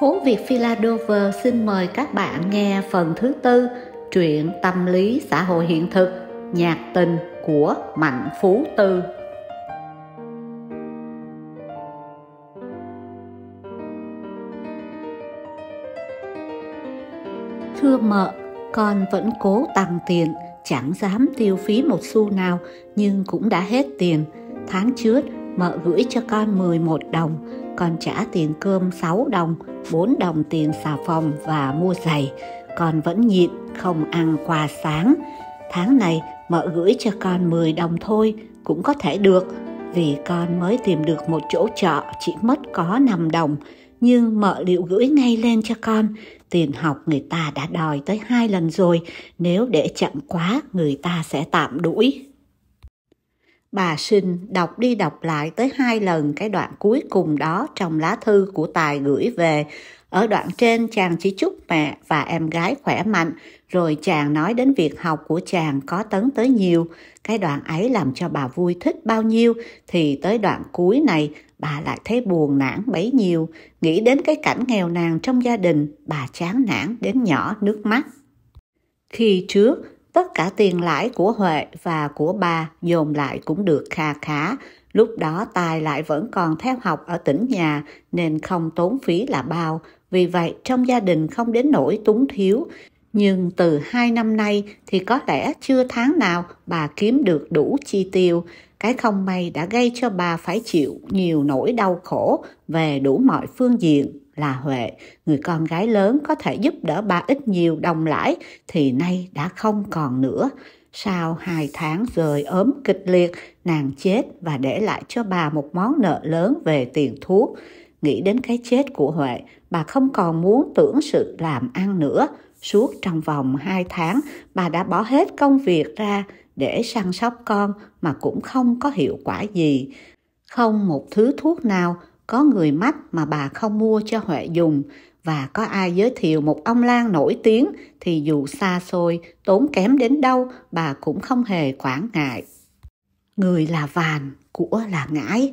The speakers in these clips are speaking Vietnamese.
Phố Việt Philadelphia xin mời các bạn nghe phần thứ tư Truyện tâm lý xã hội hiện thực Nhạc tình của Mạnh Phú Tư Thưa mợ, con vẫn cố tăng tiền Chẳng dám tiêu phí một xu nào Nhưng cũng đã hết tiền Tháng trước mợ gửi cho con 11 đồng con trả tiền cơm 6 đồng, 4 đồng tiền xà phòng và mua giày. Con vẫn nhịn, không ăn quà sáng. Tháng này mợ gửi cho con 10 đồng thôi, cũng có thể được. Vì con mới tìm được một chỗ trọ chỉ mất có 5 đồng, nhưng mợ liệu gửi ngay lên cho con. Tiền học người ta đã đòi tới hai lần rồi, nếu để chậm quá người ta sẽ tạm đuổi bà sinh đọc đi đọc lại tới hai lần cái đoạn cuối cùng đó trong lá thư của tài gửi về ở đoạn trên chàng chỉ chúc mẹ và em gái khỏe mạnh rồi chàng nói đến việc học của chàng có tấn tới nhiều cái đoạn ấy làm cho bà vui thích bao nhiêu thì tới đoạn cuối này bà lại thấy buồn nản bấy nhiêu nghĩ đến cái cảnh nghèo nàn trong gia đình bà chán nản đến nhỏ nước mắt khi trước tất cả tiền lãi của Huệ và của bà dồn lại cũng được kha khá. Lúc đó Tài lại vẫn còn theo học ở tỉnh nhà nên không tốn phí là bao. Vì vậy trong gia đình không đến nỗi túng thiếu. Nhưng từ hai năm nay thì có lẽ chưa tháng nào bà kiếm được đủ chi tiêu. Cái không may đã gây cho bà phải chịu nhiều nỗi đau khổ về đủ mọi phương diện là Huệ, người con gái lớn có thể giúp đỡ ba ít nhiều đồng lãi thì nay đã không còn nữa. Sau hai tháng rời ốm kịch liệt, nàng chết và để lại cho bà một món nợ lớn về tiền thuốc. Nghĩ đến cái chết của Huệ, bà không còn muốn tưởng sự làm ăn nữa. Suốt trong vòng hai tháng, bà đã bỏ hết công việc ra để săn sóc con mà cũng không có hiệu quả gì. Không một thứ thuốc nào có người mách mà bà không mua cho Huệ dùng và có ai giới thiệu một ông lang nổi tiếng thì dù xa xôi, tốn kém đến đâu bà cũng không hề quản ngại. Người là vàn, của là ngãi.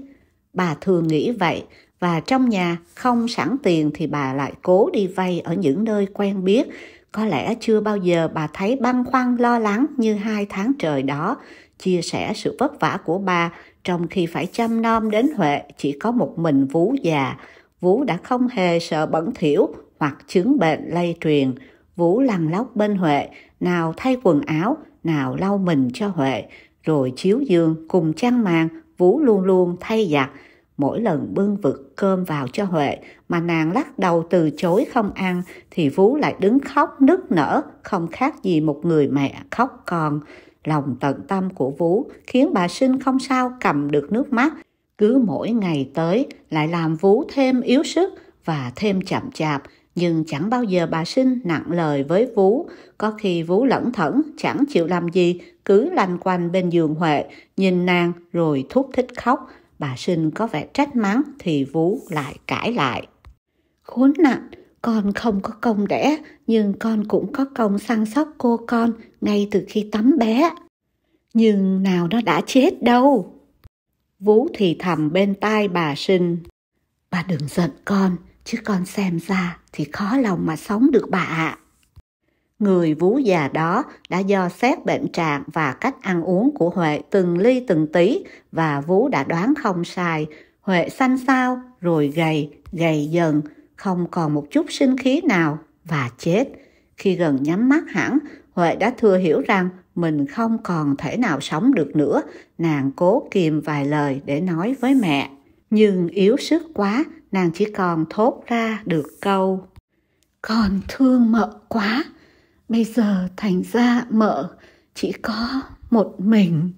Bà thường nghĩ vậy và trong nhà không sẵn tiền thì bà lại cố đi vay ở những nơi quen biết. Có lẽ chưa bao giờ bà thấy băn khoăn lo lắng như hai tháng trời đó, chia sẻ sự vất vả của bà trong khi phải chăm nom đến Huệ chỉ có một mình Vú già. Vú đã không hề sợ bẩn thiểu hoặc chứng bệnh lây truyền. Vú lăn lóc bên Huệ, nào thay quần áo, nào lau mình cho Huệ, rồi chiếu giường cùng chăn màn, Vú luôn luôn thay giặt. Mỗi lần bưng vực cơm vào cho Huệ mà nàng lắc đầu từ chối không ăn thì Vú lại đứng khóc nức nở không khác gì một người mẹ khóc con. Lòng tận tâm của Vũ khiến bà Sinh không sao cầm được nước mắt. Cứ mỗi ngày tới lại làm Vũ thêm yếu sức và thêm chậm chạp. Nhưng chẳng bao giờ bà Sinh nặng lời với Vũ. Có khi Vũ lẩn thẩn chẳng chịu làm gì, cứ lanh quanh bên giường Huệ, nhìn nàng rồi thúc thích khóc. Bà Sinh có vẻ trách mắng thì Vũ lại cãi lại. Khốn nạn! con không có công đẻ nhưng con cũng có công săn sóc cô con ngay từ khi tắm bé nhưng nào nó đã chết đâu vú thì thầm bên tai bà sinh bà đừng giận con chứ con xem ra thì khó lòng mà sống được bà ạ người vú già đó đã do xét bệnh trạng và cách ăn uống của huệ từng ly từng tí và vú đã đoán không sai huệ xanh xao rồi gầy gầy dần không còn một chút sinh khí nào và chết. Khi gần nhắm mắt hẳn, Huệ đã thừa hiểu rằng mình không còn thể nào sống được nữa. Nàng cố kìm vài lời để nói với mẹ. Nhưng yếu sức quá, nàng chỉ còn thốt ra được câu. còn thương mợ quá, bây giờ thành ra mợ chỉ có một mình.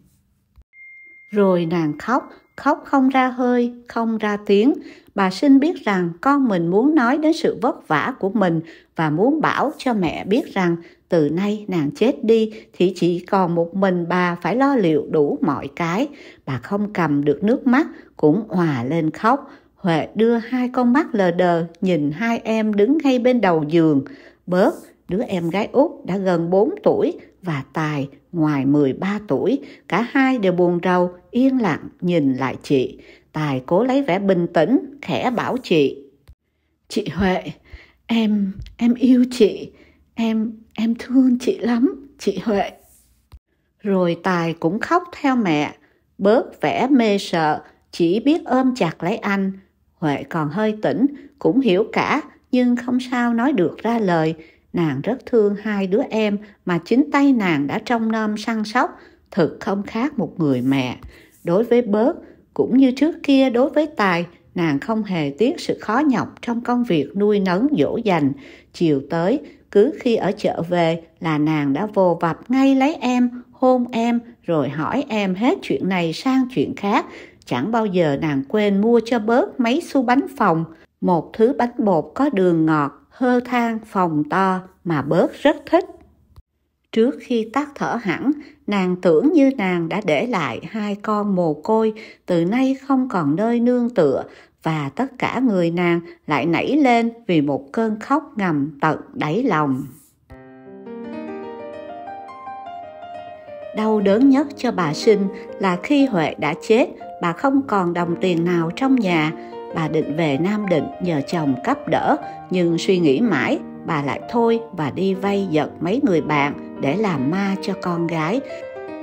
Rồi nàng khóc khóc không ra hơi, không ra tiếng, bà xin biết rằng con mình muốn nói đến sự vất vả của mình và muốn bảo cho mẹ biết rằng từ nay nàng chết đi thì chỉ còn một mình bà phải lo liệu đủ mọi cái. Bà không cầm được nước mắt, cũng hòa lên khóc. Huệ đưa hai con mắt lờ đờ nhìn hai em đứng ngay bên đầu giường. Bớt, đứa em gái út đã gần 4 tuổi, và Tài ngoài 13 tuổi, cả hai đều buồn rầu, yên lặng nhìn lại chị. Tài cố lấy vẻ bình tĩnh, khẽ bảo chị. Chị Huệ, em, em yêu chị, em, em thương chị lắm, chị Huệ. Rồi Tài cũng khóc theo mẹ, bớt vẻ mê sợ, chỉ biết ôm chặt lấy anh. Huệ còn hơi tỉnh, cũng hiểu cả, nhưng không sao nói được ra lời, Nàng rất thương hai đứa em mà chính tay nàng đã trông nom săn sóc, thực không khác một người mẹ. Đối với bớt, cũng như trước kia đối với tài, nàng không hề tiếc sự khó nhọc trong công việc nuôi nấng dỗ dành. Chiều tới, cứ khi ở chợ về là nàng đã vồ vập ngay lấy em, hôn em, rồi hỏi em hết chuyện này sang chuyện khác. Chẳng bao giờ nàng quên mua cho bớt mấy xu bánh phòng, một thứ bánh bột có đường ngọt hơ thang phòng to mà bớt rất thích trước khi tắt thở hẳn nàng tưởng như nàng đã để lại hai con mồ côi từ nay không còn nơi nương tựa và tất cả người nàng lại nảy lên vì một cơn khóc ngầm tận đáy lòng đau đớn nhất cho bà sinh là khi huệ đã chết bà không còn đồng tiền nào trong nhà Bà định về Nam Định nhờ chồng cấp đỡ, nhưng suy nghĩ mãi, bà lại thôi và đi vay giật mấy người bạn để làm ma cho con gái.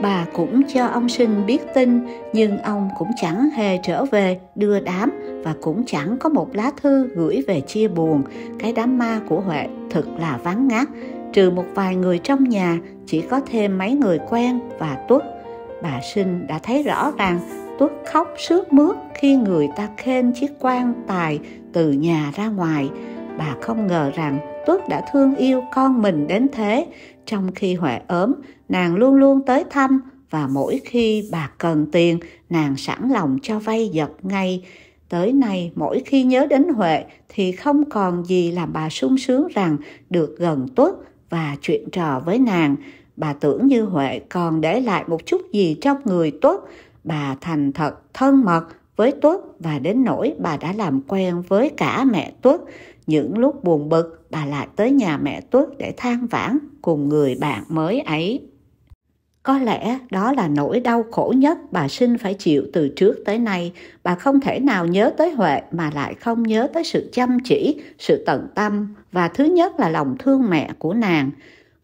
Bà cũng cho ông Sinh biết tin, nhưng ông cũng chẳng hề trở về đưa đám và cũng chẳng có một lá thư gửi về chia buồn. Cái đám ma của Huệ thật là vắng ngắt, trừ một vài người trong nhà, chỉ có thêm mấy người quen và tuất bà sinh đã thấy rõ ràng Tuất khóc sướt mướt khi người ta khen chiếc quan tài từ nhà ra ngoài. Bà không ngờ rằng Tuất đã thương yêu con mình đến thế. Trong khi Huệ ốm, nàng luôn luôn tới thăm và mỗi khi bà cần tiền, nàng sẵn lòng cho vay giật ngay. Tới nay mỗi khi nhớ đến Huệ thì không còn gì làm bà sung sướng rằng được gần Tuất và chuyện trò với nàng. Bà tưởng như Huệ còn để lại một chút gì trong người Tuất bà thành thật thân mật với Tuất và đến nỗi bà đã làm quen với cả mẹ Tuất. Những lúc buồn bực, bà lại tới nhà mẹ Tuất để than vãn cùng người bạn mới ấy. Có lẽ đó là nỗi đau khổ nhất bà Sinh phải chịu từ trước tới nay. Bà không thể nào nhớ tới Huệ mà lại không nhớ tới sự chăm chỉ, sự tận tâm và thứ nhất là lòng thương mẹ của nàng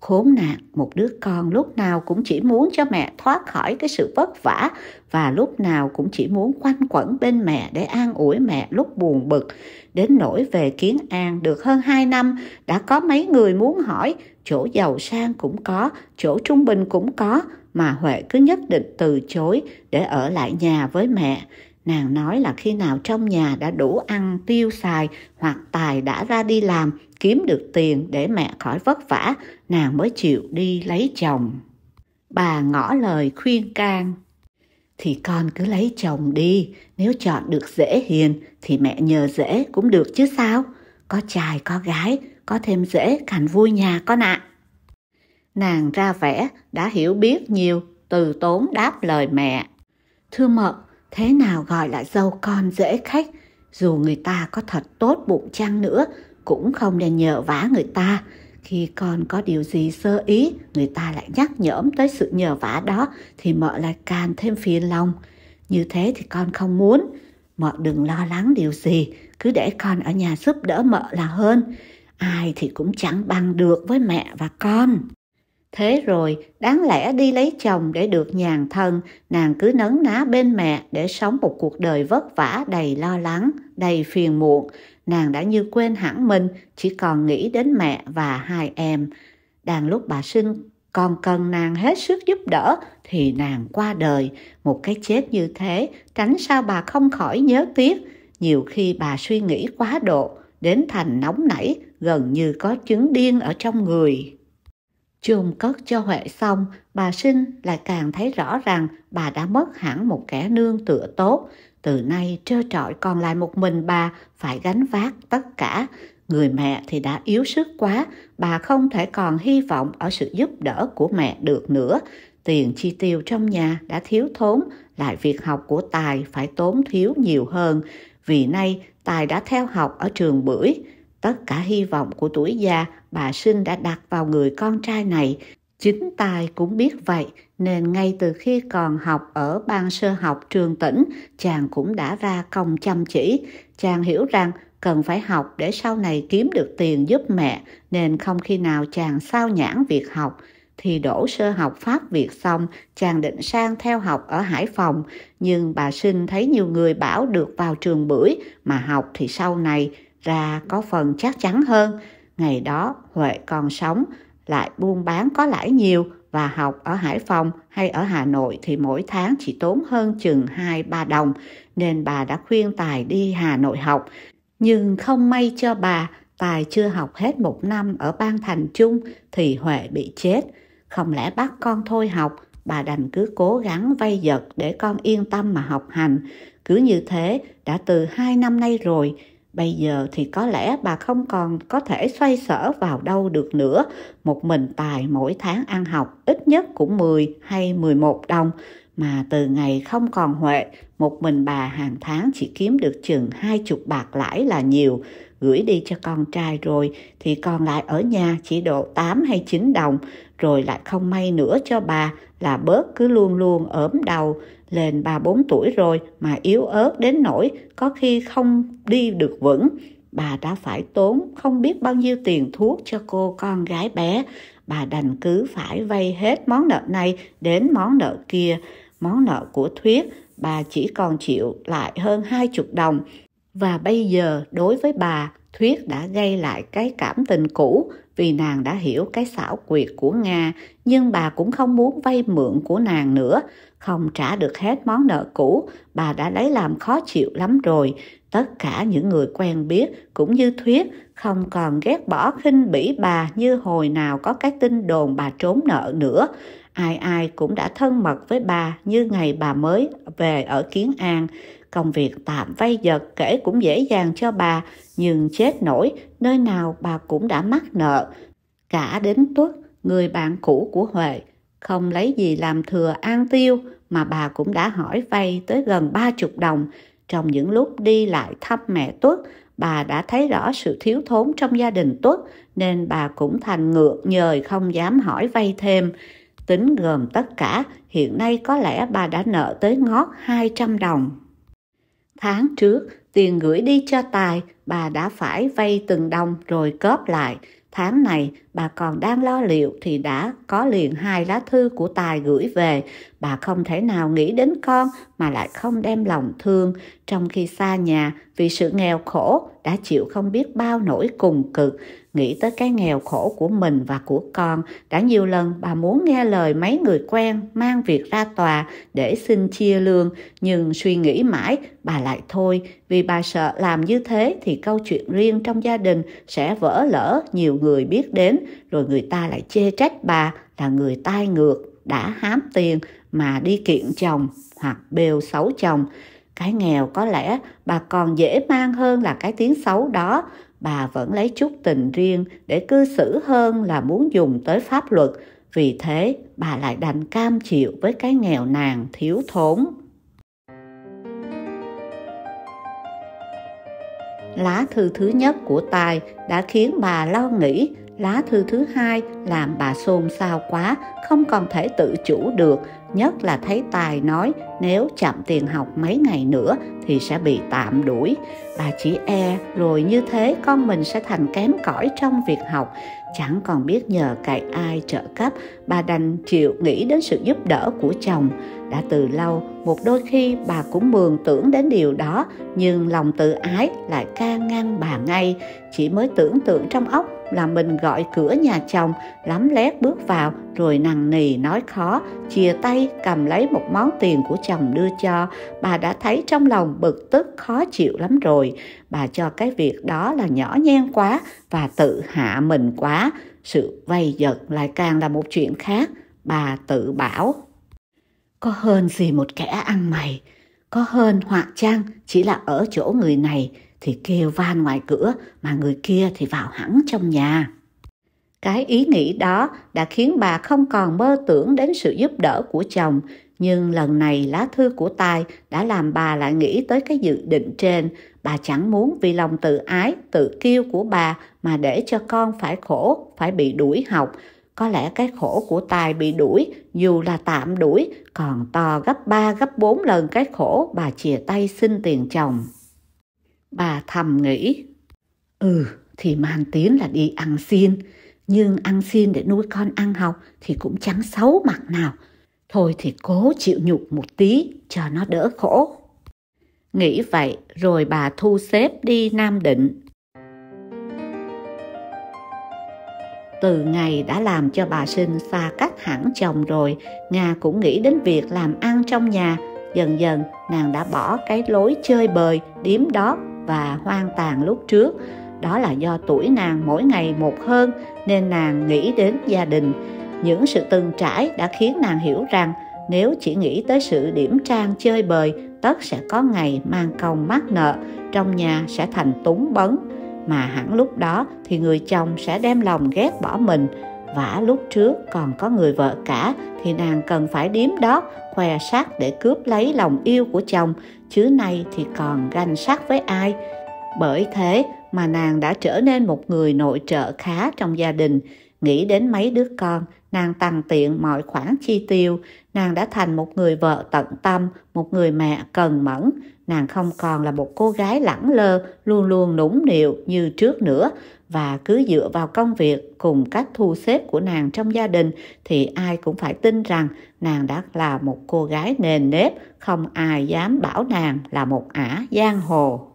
khốn nạn một đứa con lúc nào cũng chỉ muốn cho mẹ thoát khỏi cái sự vất vả và lúc nào cũng chỉ muốn quanh quẩn bên mẹ để an ủi mẹ lúc buồn bực đến nỗi về kiến an được hơn hai năm đã có mấy người muốn hỏi chỗ giàu sang cũng có chỗ trung bình cũng có mà huệ cứ nhất định từ chối để ở lại nhà với mẹ Nàng nói là khi nào trong nhà đã đủ ăn, tiêu xài hoặc tài đã ra đi làm, kiếm được tiền để mẹ khỏi vất vả, nàng mới chịu đi lấy chồng. Bà ngỏ lời khuyên can. Thì con cứ lấy chồng đi, nếu chọn được dễ hiền thì mẹ nhờ dễ cũng được chứ sao? Có trai có gái, có thêm dễ càng vui nhà con ạ. À. Nàng ra vẻ đã hiểu biết nhiều, từ tốn đáp lời mẹ. Thưa mợ, thế nào gọi là dâu con dễ khách dù người ta có thật tốt bụng chăng nữa cũng không nên nhờ vả người ta khi con có điều gì sơ ý người ta lại nhắc nhởm tới sự nhờ vả đó thì mợ lại càng thêm phiền lòng như thế thì con không muốn mợ đừng lo lắng điều gì cứ để con ở nhà giúp đỡ mợ là hơn ai thì cũng chẳng bằng được với mẹ và con Thế rồi, đáng lẽ đi lấy chồng để được nhàn thân, nàng cứ nấn ná bên mẹ để sống một cuộc đời vất vả đầy lo lắng, đầy phiền muộn. Nàng đã như quên hẳn mình, chỉ còn nghĩ đến mẹ và hai em. Đang lúc bà sinh còn cần nàng hết sức giúp đỡ thì nàng qua đời. Một cái chết như thế, tránh sao bà không khỏi nhớ tiếc. Nhiều khi bà suy nghĩ quá độ, đến thành nóng nảy, gần như có chứng điên ở trong người. Chôn cất cho Huệ xong, bà Sinh lại càng thấy rõ rằng bà đã mất hẳn một kẻ nương tựa tốt. Từ nay trơ trọi còn lại một mình bà phải gánh vác tất cả. Người mẹ thì đã yếu sức quá, bà không thể còn hy vọng ở sự giúp đỡ của mẹ được nữa. Tiền chi tiêu trong nhà đã thiếu thốn, lại việc học của Tài phải tốn thiếu nhiều hơn. Vì nay Tài đã theo học ở trường bưởi, Tất cả hy vọng của tuổi già bà Sinh đã đặt vào người con trai này. Chính tài cũng biết vậy nên ngay từ khi còn học ở ban sơ học trường tỉnh chàng cũng đã ra công chăm chỉ. Chàng hiểu rằng cần phải học để sau này kiếm được tiền giúp mẹ nên không khi nào chàng sao nhãn việc học thì đổ sơ học Pháp Việt xong, chàng định sang theo học ở Hải Phòng, nhưng bà Sinh thấy nhiều người bảo được vào trường bưởi mà học thì sau này ra có phần chắc chắn hơn ngày đó huệ còn sống lại buôn bán có lãi nhiều và học ở Hải Phòng hay ở Hà Nội thì mỗi tháng chỉ tốn hơn chừng hai ba đồng, nên bà đã khuyên Tài đi Hà Nội học. Nhưng không may cho bà, Tài chưa học hết một năm ở bang Thành Trung thì Huệ bị chết. Không lẽ bắt con thôi học, bà đành cứ cố gắng vay giật để con yên tâm mà học hành. Cứ như thế, đã từ hai năm nay rồi, Bây giờ thì có lẽ bà không còn có thể xoay sở vào đâu được nữa. Một mình Tài mỗi tháng ăn học ít nhất cũng 10 hay 11 đồng. Mà từ ngày không còn Huệ, một mình bà hàng tháng chỉ kiếm được chừng hai chục bạc lãi là nhiều. Gửi đi cho con trai rồi thì còn lại ở nhà chỉ độ 8 hay 9 đồng. Rồi lại không may nữa cho bà là bớt cứ luôn luôn ốm đau lên ba bốn tuổi rồi mà yếu ớt đến nỗi có khi không đi được vững bà đã phải tốn không biết bao nhiêu tiền thuốc cho cô con gái bé bà đành cứ phải vay hết món nợ này đến món nợ kia món nợ của thuyết bà chỉ còn chịu lại hơn hai chục đồng và bây giờ đối với bà thuyết đã gây lại cái cảm tình cũ vì nàng đã hiểu cái xảo quyệt của Nga, nhưng bà cũng không muốn vay mượn của nàng nữa. Không trả được hết món nợ cũ, bà đã lấy làm khó chịu lắm rồi. Tất cả những người quen biết cũng như Thuyết không còn ghét bỏ khinh bỉ bà như hồi nào có cái tin đồn bà trốn nợ nữa. Ai ai cũng đã thân mật với bà như ngày bà mới về ở Kiến An. Công việc tạm vay giật kể cũng dễ dàng cho bà, nhưng chết nổi, nơi nào bà cũng đã mắc nợ. Cả đến Tuất, người bạn cũ của Huệ, không lấy gì làm thừa an tiêu mà bà cũng đã hỏi vay tới gần ba chục đồng. Trong những lúc đi lại thăm mẹ Tuất, bà đã thấy rõ sự thiếu thốn trong gia đình Tuất nên bà cũng thành ngượng nhời không dám hỏi vay thêm. Tính gồm tất cả, hiện nay có lẽ bà đã nợ tới ngót 200 đồng. Tháng trước, tiền gửi đi cho Tài, bà đã phải vay từng đồng rồi cóp lại. Tháng này, bà còn đang lo liệu thì đã có liền hai lá thư của Tài gửi về. Bà không thể nào nghĩ đến con mà lại không đem lòng thương trong khi xa nhà vì sự nghèo khổ đã chịu không biết bao nỗi cùng cực nghĩ tới cái nghèo khổ của mình và của con đã nhiều lần bà muốn nghe lời mấy người quen mang việc ra tòa để xin chia lương nhưng suy nghĩ mãi bà lại thôi vì bà sợ làm như thế thì câu chuyện riêng trong gia đình sẽ vỡ lỡ nhiều người biết đến rồi người ta lại chê trách bà là người tai ngược đã hám tiền mà đi kiện chồng hoặc bêu xấu chồng cái nghèo có lẽ bà còn dễ mang hơn là cái tiếng xấu đó bà vẫn lấy chút tình riêng để cư xử hơn là muốn dùng tới pháp luật vì thế bà lại đành cam chịu với cái nghèo nàn thiếu thốn lá thư thứ nhất của tài đã khiến bà lo nghĩ Lá thư thứ hai làm bà xôn xao quá, không còn thể tự chủ được, nhất là thấy Tài nói nếu chậm tiền học mấy ngày nữa thì sẽ bị tạm đuổi. Bà chỉ e rồi như thế con mình sẽ thành kém cỏi trong việc học, chẳng còn biết nhờ cậy ai trợ cấp, bà đành chịu nghĩ đến sự giúp đỡ của chồng. Đã từ lâu, một đôi khi bà cũng mường tưởng đến điều đó, nhưng lòng tự ái lại ca ngăn bà ngay, chỉ mới tưởng tượng trong óc là mình gọi cửa nhà chồng lắm lét bước vào rồi nằng nì nói khó chìa tay cầm lấy một món tiền của chồng đưa cho bà đã thấy trong lòng bực tức khó chịu lắm rồi bà cho cái việc đó là nhỏ nhen quá và tự hạ mình quá sự vay giật lại càng là một chuyện khác bà tự bảo có hơn gì một kẻ ăn mày có hơn họa chăng chỉ là ở chỗ người này thì kêu van ngoài cửa mà người kia thì vào hẳn trong nhà. Cái ý nghĩ đó đã khiến bà không còn mơ tưởng đến sự giúp đỡ của chồng, nhưng lần này lá thư của Tài đã làm bà lại nghĩ tới cái dự định trên. Bà chẳng muốn vì lòng tự ái, tự kiêu của bà mà để cho con phải khổ, phải bị đuổi học. Có lẽ cái khổ của Tài bị đuổi, dù là tạm đuổi, còn to gấp 3 gấp 4 lần cái khổ bà chia tay xin tiền chồng. Bà thầm nghĩ, ừ thì màn tiến là đi ăn xin, nhưng ăn xin để nuôi con ăn học thì cũng chẳng xấu mặt nào. Thôi thì cố chịu nhục một tí cho nó đỡ khổ. Nghĩ vậy rồi bà thu xếp đi Nam Định. Từ ngày đã làm cho bà sinh xa cách hẳn chồng rồi, Nga cũng nghĩ đến việc làm ăn trong nhà. Dần dần nàng đã bỏ cái lối chơi bời, điếm đó và hoang tàn lúc trước đó là do tuổi nàng mỗi ngày một hơn nên nàng nghĩ đến gia đình những sự từng trải đã khiến nàng hiểu rằng nếu chỉ nghĩ tới sự điểm trang chơi bời tất sẽ có ngày mang công mắc nợ trong nhà sẽ thành túng bấn mà hẳn lúc đó thì người chồng sẽ đem lòng ghét bỏ mình vả lúc trước còn có người vợ cả thì nàng cần phải điếm đó khoe sắc để cướp lấy lòng yêu của chồng chứ nay thì còn ganh sắc với ai bởi thế mà nàng đã trở nên một người nội trợ khá trong gia đình nghĩ đến mấy đứa con nàng tăng tiện mọi khoản chi tiêu nàng đã thành một người vợ tận tâm một người mẹ cần mẫn nàng không còn là một cô gái lẳng lơ luôn luôn nũng nịu như trước nữa và cứ dựa vào công việc cùng cách thu xếp của nàng trong gia đình thì ai cũng phải tin rằng nàng đã là một cô gái nền nếp, không ai dám bảo nàng là một ả giang hồ.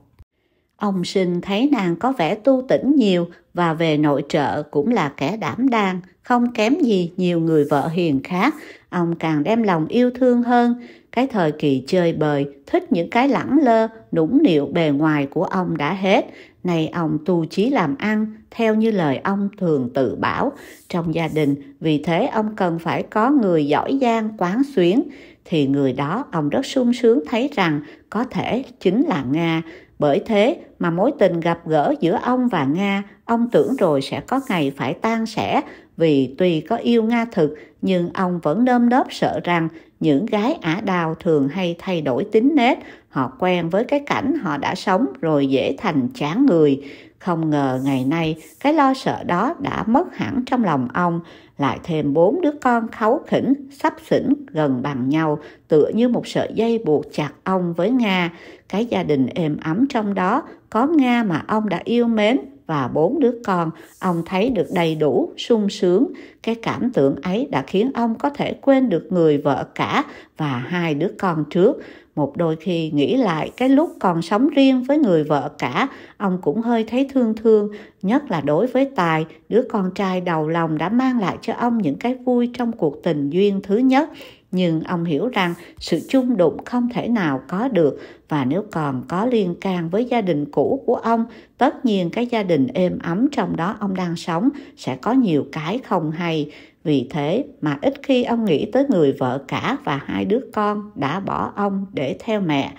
Ông sinh thấy nàng có vẻ tu tỉnh nhiều và về nội trợ cũng là kẻ đảm đang, không kém gì nhiều người vợ hiền khác. Ông càng đem lòng yêu thương hơn. Cái thời kỳ chơi bời, thích những cái lẳng lơ, nũng nịu bề ngoài của ông đã hết. Này ông tu trí làm ăn, theo như lời ông thường tự bảo trong gia đình, vì thế ông cần phải có người giỏi giang quán xuyến, thì người đó ông rất sung sướng thấy rằng có thể chính là Nga. Bởi thế mà mối tình gặp gỡ giữa ông và Nga, ông tưởng rồi sẽ có ngày phải tan sẻ, vì tuy có yêu Nga thực nhưng ông vẫn nơm nớp sợ rằng những gái ả đào thường hay thay đổi tính nết họ quen với cái cảnh họ đã sống rồi dễ thành chán người không ngờ ngày nay cái lo sợ đó đã mất hẳn trong lòng ông lại thêm bốn đứa con kháu khỉnh sắp xỉn gần bằng nhau tựa như một sợi dây buộc chặt ông với nga cái gia đình êm ấm trong đó có nga mà ông đã yêu mến và bốn đứa con, ông thấy được đầy đủ, sung sướng. Cái cảm tưởng ấy đã khiến ông có thể quên được người vợ cả và hai đứa con trước. Một đôi khi nghĩ lại cái lúc còn sống riêng với người vợ cả, ông cũng hơi thấy thương thương, nhất là đối với Tài, đứa con trai đầu lòng đã mang lại cho ông những cái vui trong cuộc tình duyên thứ nhất nhưng ông hiểu rằng sự chung đụng không thể nào có được và nếu còn có liên can với gia đình cũ của ông tất nhiên cái gia đình êm ấm trong đó ông đang sống sẽ có nhiều cái không hay vì thế mà ít khi ông nghĩ tới người vợ cả và hai đứa con đã bỏ ông để theo mẹ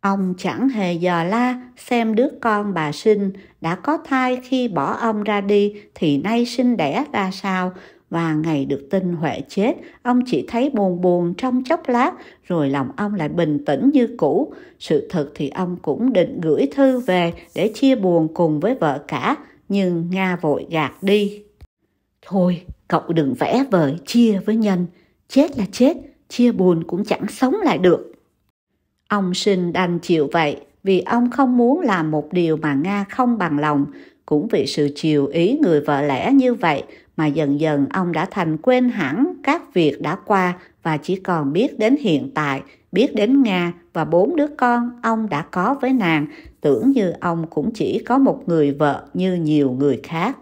ông chẳng hề dò la xem đứa con bà sinh đã có thai khi bỏ ông ra đi thì nay sinh đẻ ra sao và ngày được tin Huệ chết, ông chỉ thấy buồn buồn trong chốc lát, rồi lòng ông lại bình tĩnh như cũ. Sự thật thì ông cũng định gửi thư về để chia buồn cùng với vợ cả, nhưng Nga vội gạt đi. Thôi, cậu đừng vẽ vời chia với nhân, chết là chết, chia buồn cũng chẳng sống lại được. Ông sinh đành chịu vậy, vì ông không muốn làm một điều mà Nga không bằng lòng, cũng vì sự chiều ý người vợ lẽ như vậy mà dần dần ông đã thành quên hẳn các việc đã qua và chỉ còn biết đến hiện tại, biết đến Nga và bốn đứa con ông đã có với nàng, tưởng như ông cũng chỉ có một người vợ như nhiều người khác.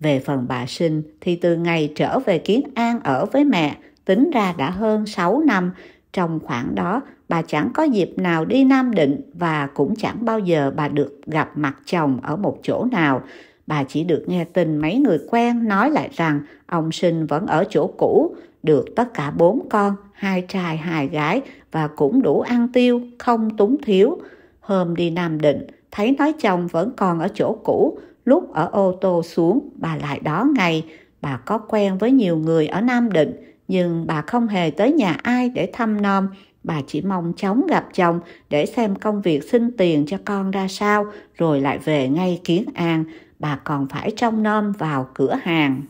Về phần bà Sinh thì từ ngày trở về Kiến An ở với mẹ, tính ra đã hơn 6 năm, trong khoảng đó bà chẳng có dịp nào đi Nam Định và cũng chẳng bao giờ bà được gặp mặt chồng ở một chỗ nào bà chỉ được nghe tin mấy người quen nói lại rằng ông sinh vẫn ở chỗ cũ, được tất cả bốn con, hai trai hai gái và cũng đủ ăn tiêu, không túng thiếu. Hôm đi Nam Định, thấy nói chồng vẫn còn ở chỗ cũ, lúc ở ô tô xuống bà lại đó ngay. Bà có quen với nhiều người ở Nam Định, nhưng bà không hề tới nhà ai để thăm nom bà chỉ mong chóng gặp chồng để xem công việc xin tiền cho con ra sao rồi lại về ngay kiến an bà còn phải trông nom vào cửa hàng.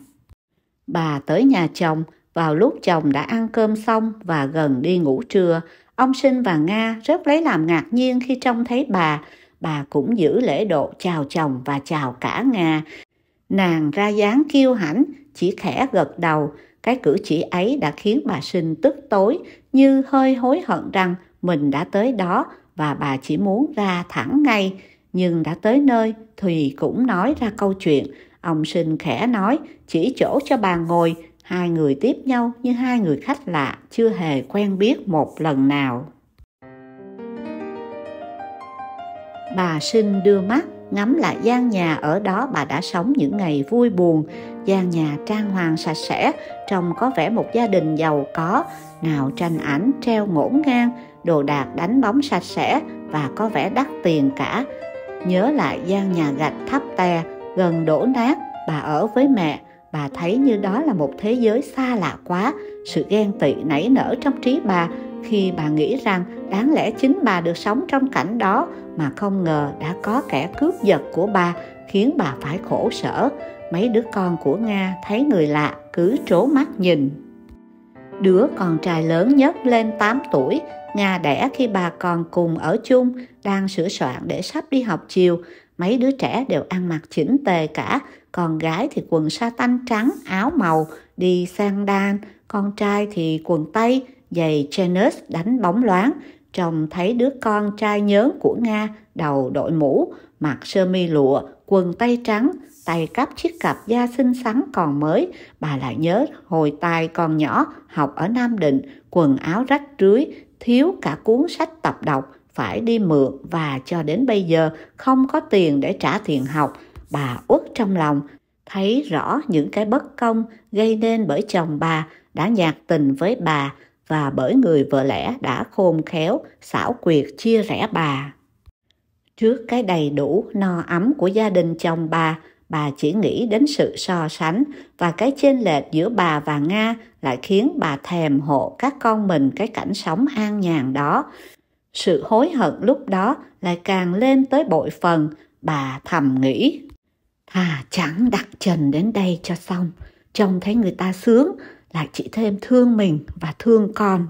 Bà tới nhà chồng vào lúc chồng đã ăn cơm xong và gần đi ngủ trưa. Ông Sinh và Nga rất lấy làm ngạc nhiên khi trông thấy bà. Bà cũng giữ lễ độ chào chồng và chào cả Nga. Nàng ra dáng kiêu hãnh, chỉ khẽ gật đầu. Cái cử chỉ ấy đã khiến bà Sinh tức tối như hơi hối hận rằng mình đã tới đó và bà chỉ muốn ra thẳng ngay. Nhưng đã tới nơi, Thùy cũng nói ra câu chuyện. Ông sinh khẽ nói, chỉ chỗ cho bà ngồi, hai người tiếp nhau như hai người khách lạ, chưa hề quen biết một lần nào. Bà sinh đưa mắt ngắm lại gian nhà ở đó bà đã sống những ngày vui buồn gian nhà trang hoàng sạch sẽ trông có vẻ một gia đình giàu có nào tranh ảnh treo ngổn ngang đồ đạc đánh bóng sạch sẽ và có vẻ đắt tiền cả nhớ lại gian nhà gạch thấp te gần đổ nát bà ở với mẹ bà thấy như đó là một thế giới xa lạ quá sự ghen tị nảy nở trong trí bà khi bà nghĩ rằng đáng lẽ chính bà được sống trong cảnh đó mà không ngờ đã có kẻ cướp giật của bà khiến bà phải khổ sở mấy đứa con của nga thấy người lạ cứ trố mắt nhìn đứa con trai lớn nhất lên 8 tuổi Nga đẻ khi bà còn cùng ở chung, đang sửa soạn để sắp đi học chiều. Mấy đứa trẻ đều ăn mặc chỉnh tề cả, còn gái thì quần sa tanh trắng, áo màu, đi sang đan, con trai thì quần tây, giày Janus đánh bóng loáng. Chồng thấy đứa con trai nhớ của Nga đầu đội mũ, mặc sơ mi lụa, quần tây trắng, tay cắp chiếc cặp da xinh xắn còn mới. Bà lại nhớ hồi tài còn nhỏ, học ở Nam Định, quần áo rách rưới, thiếu cả cuốn sách tập đọc phải đi mượn và cho đến bây giờ không có tiền để trả tiền học bà uất trong lòng thấy rõ những cái bất công gây nên bởi chồng bà đã nhạt tình với bà và bởi người vợ lẽ đã khôn khéo xảo quyệt chia rẽ bà trước cái đầy đủ no ấm của gia đình chồng bà bà chỉ nghĩ đến sự so sánh và cái chênh lệch giữa bà và nga lại khiến bà thèm hộ các con mình cái cảnh sống an nhàn đó sự hối hận lúc đó lại càng lên tới bội phần bà thầm nghĩ thà chẳng đặt trần đến đây cho xong trông thấy người ta sướng lại chỉ thêm thương mình và thương con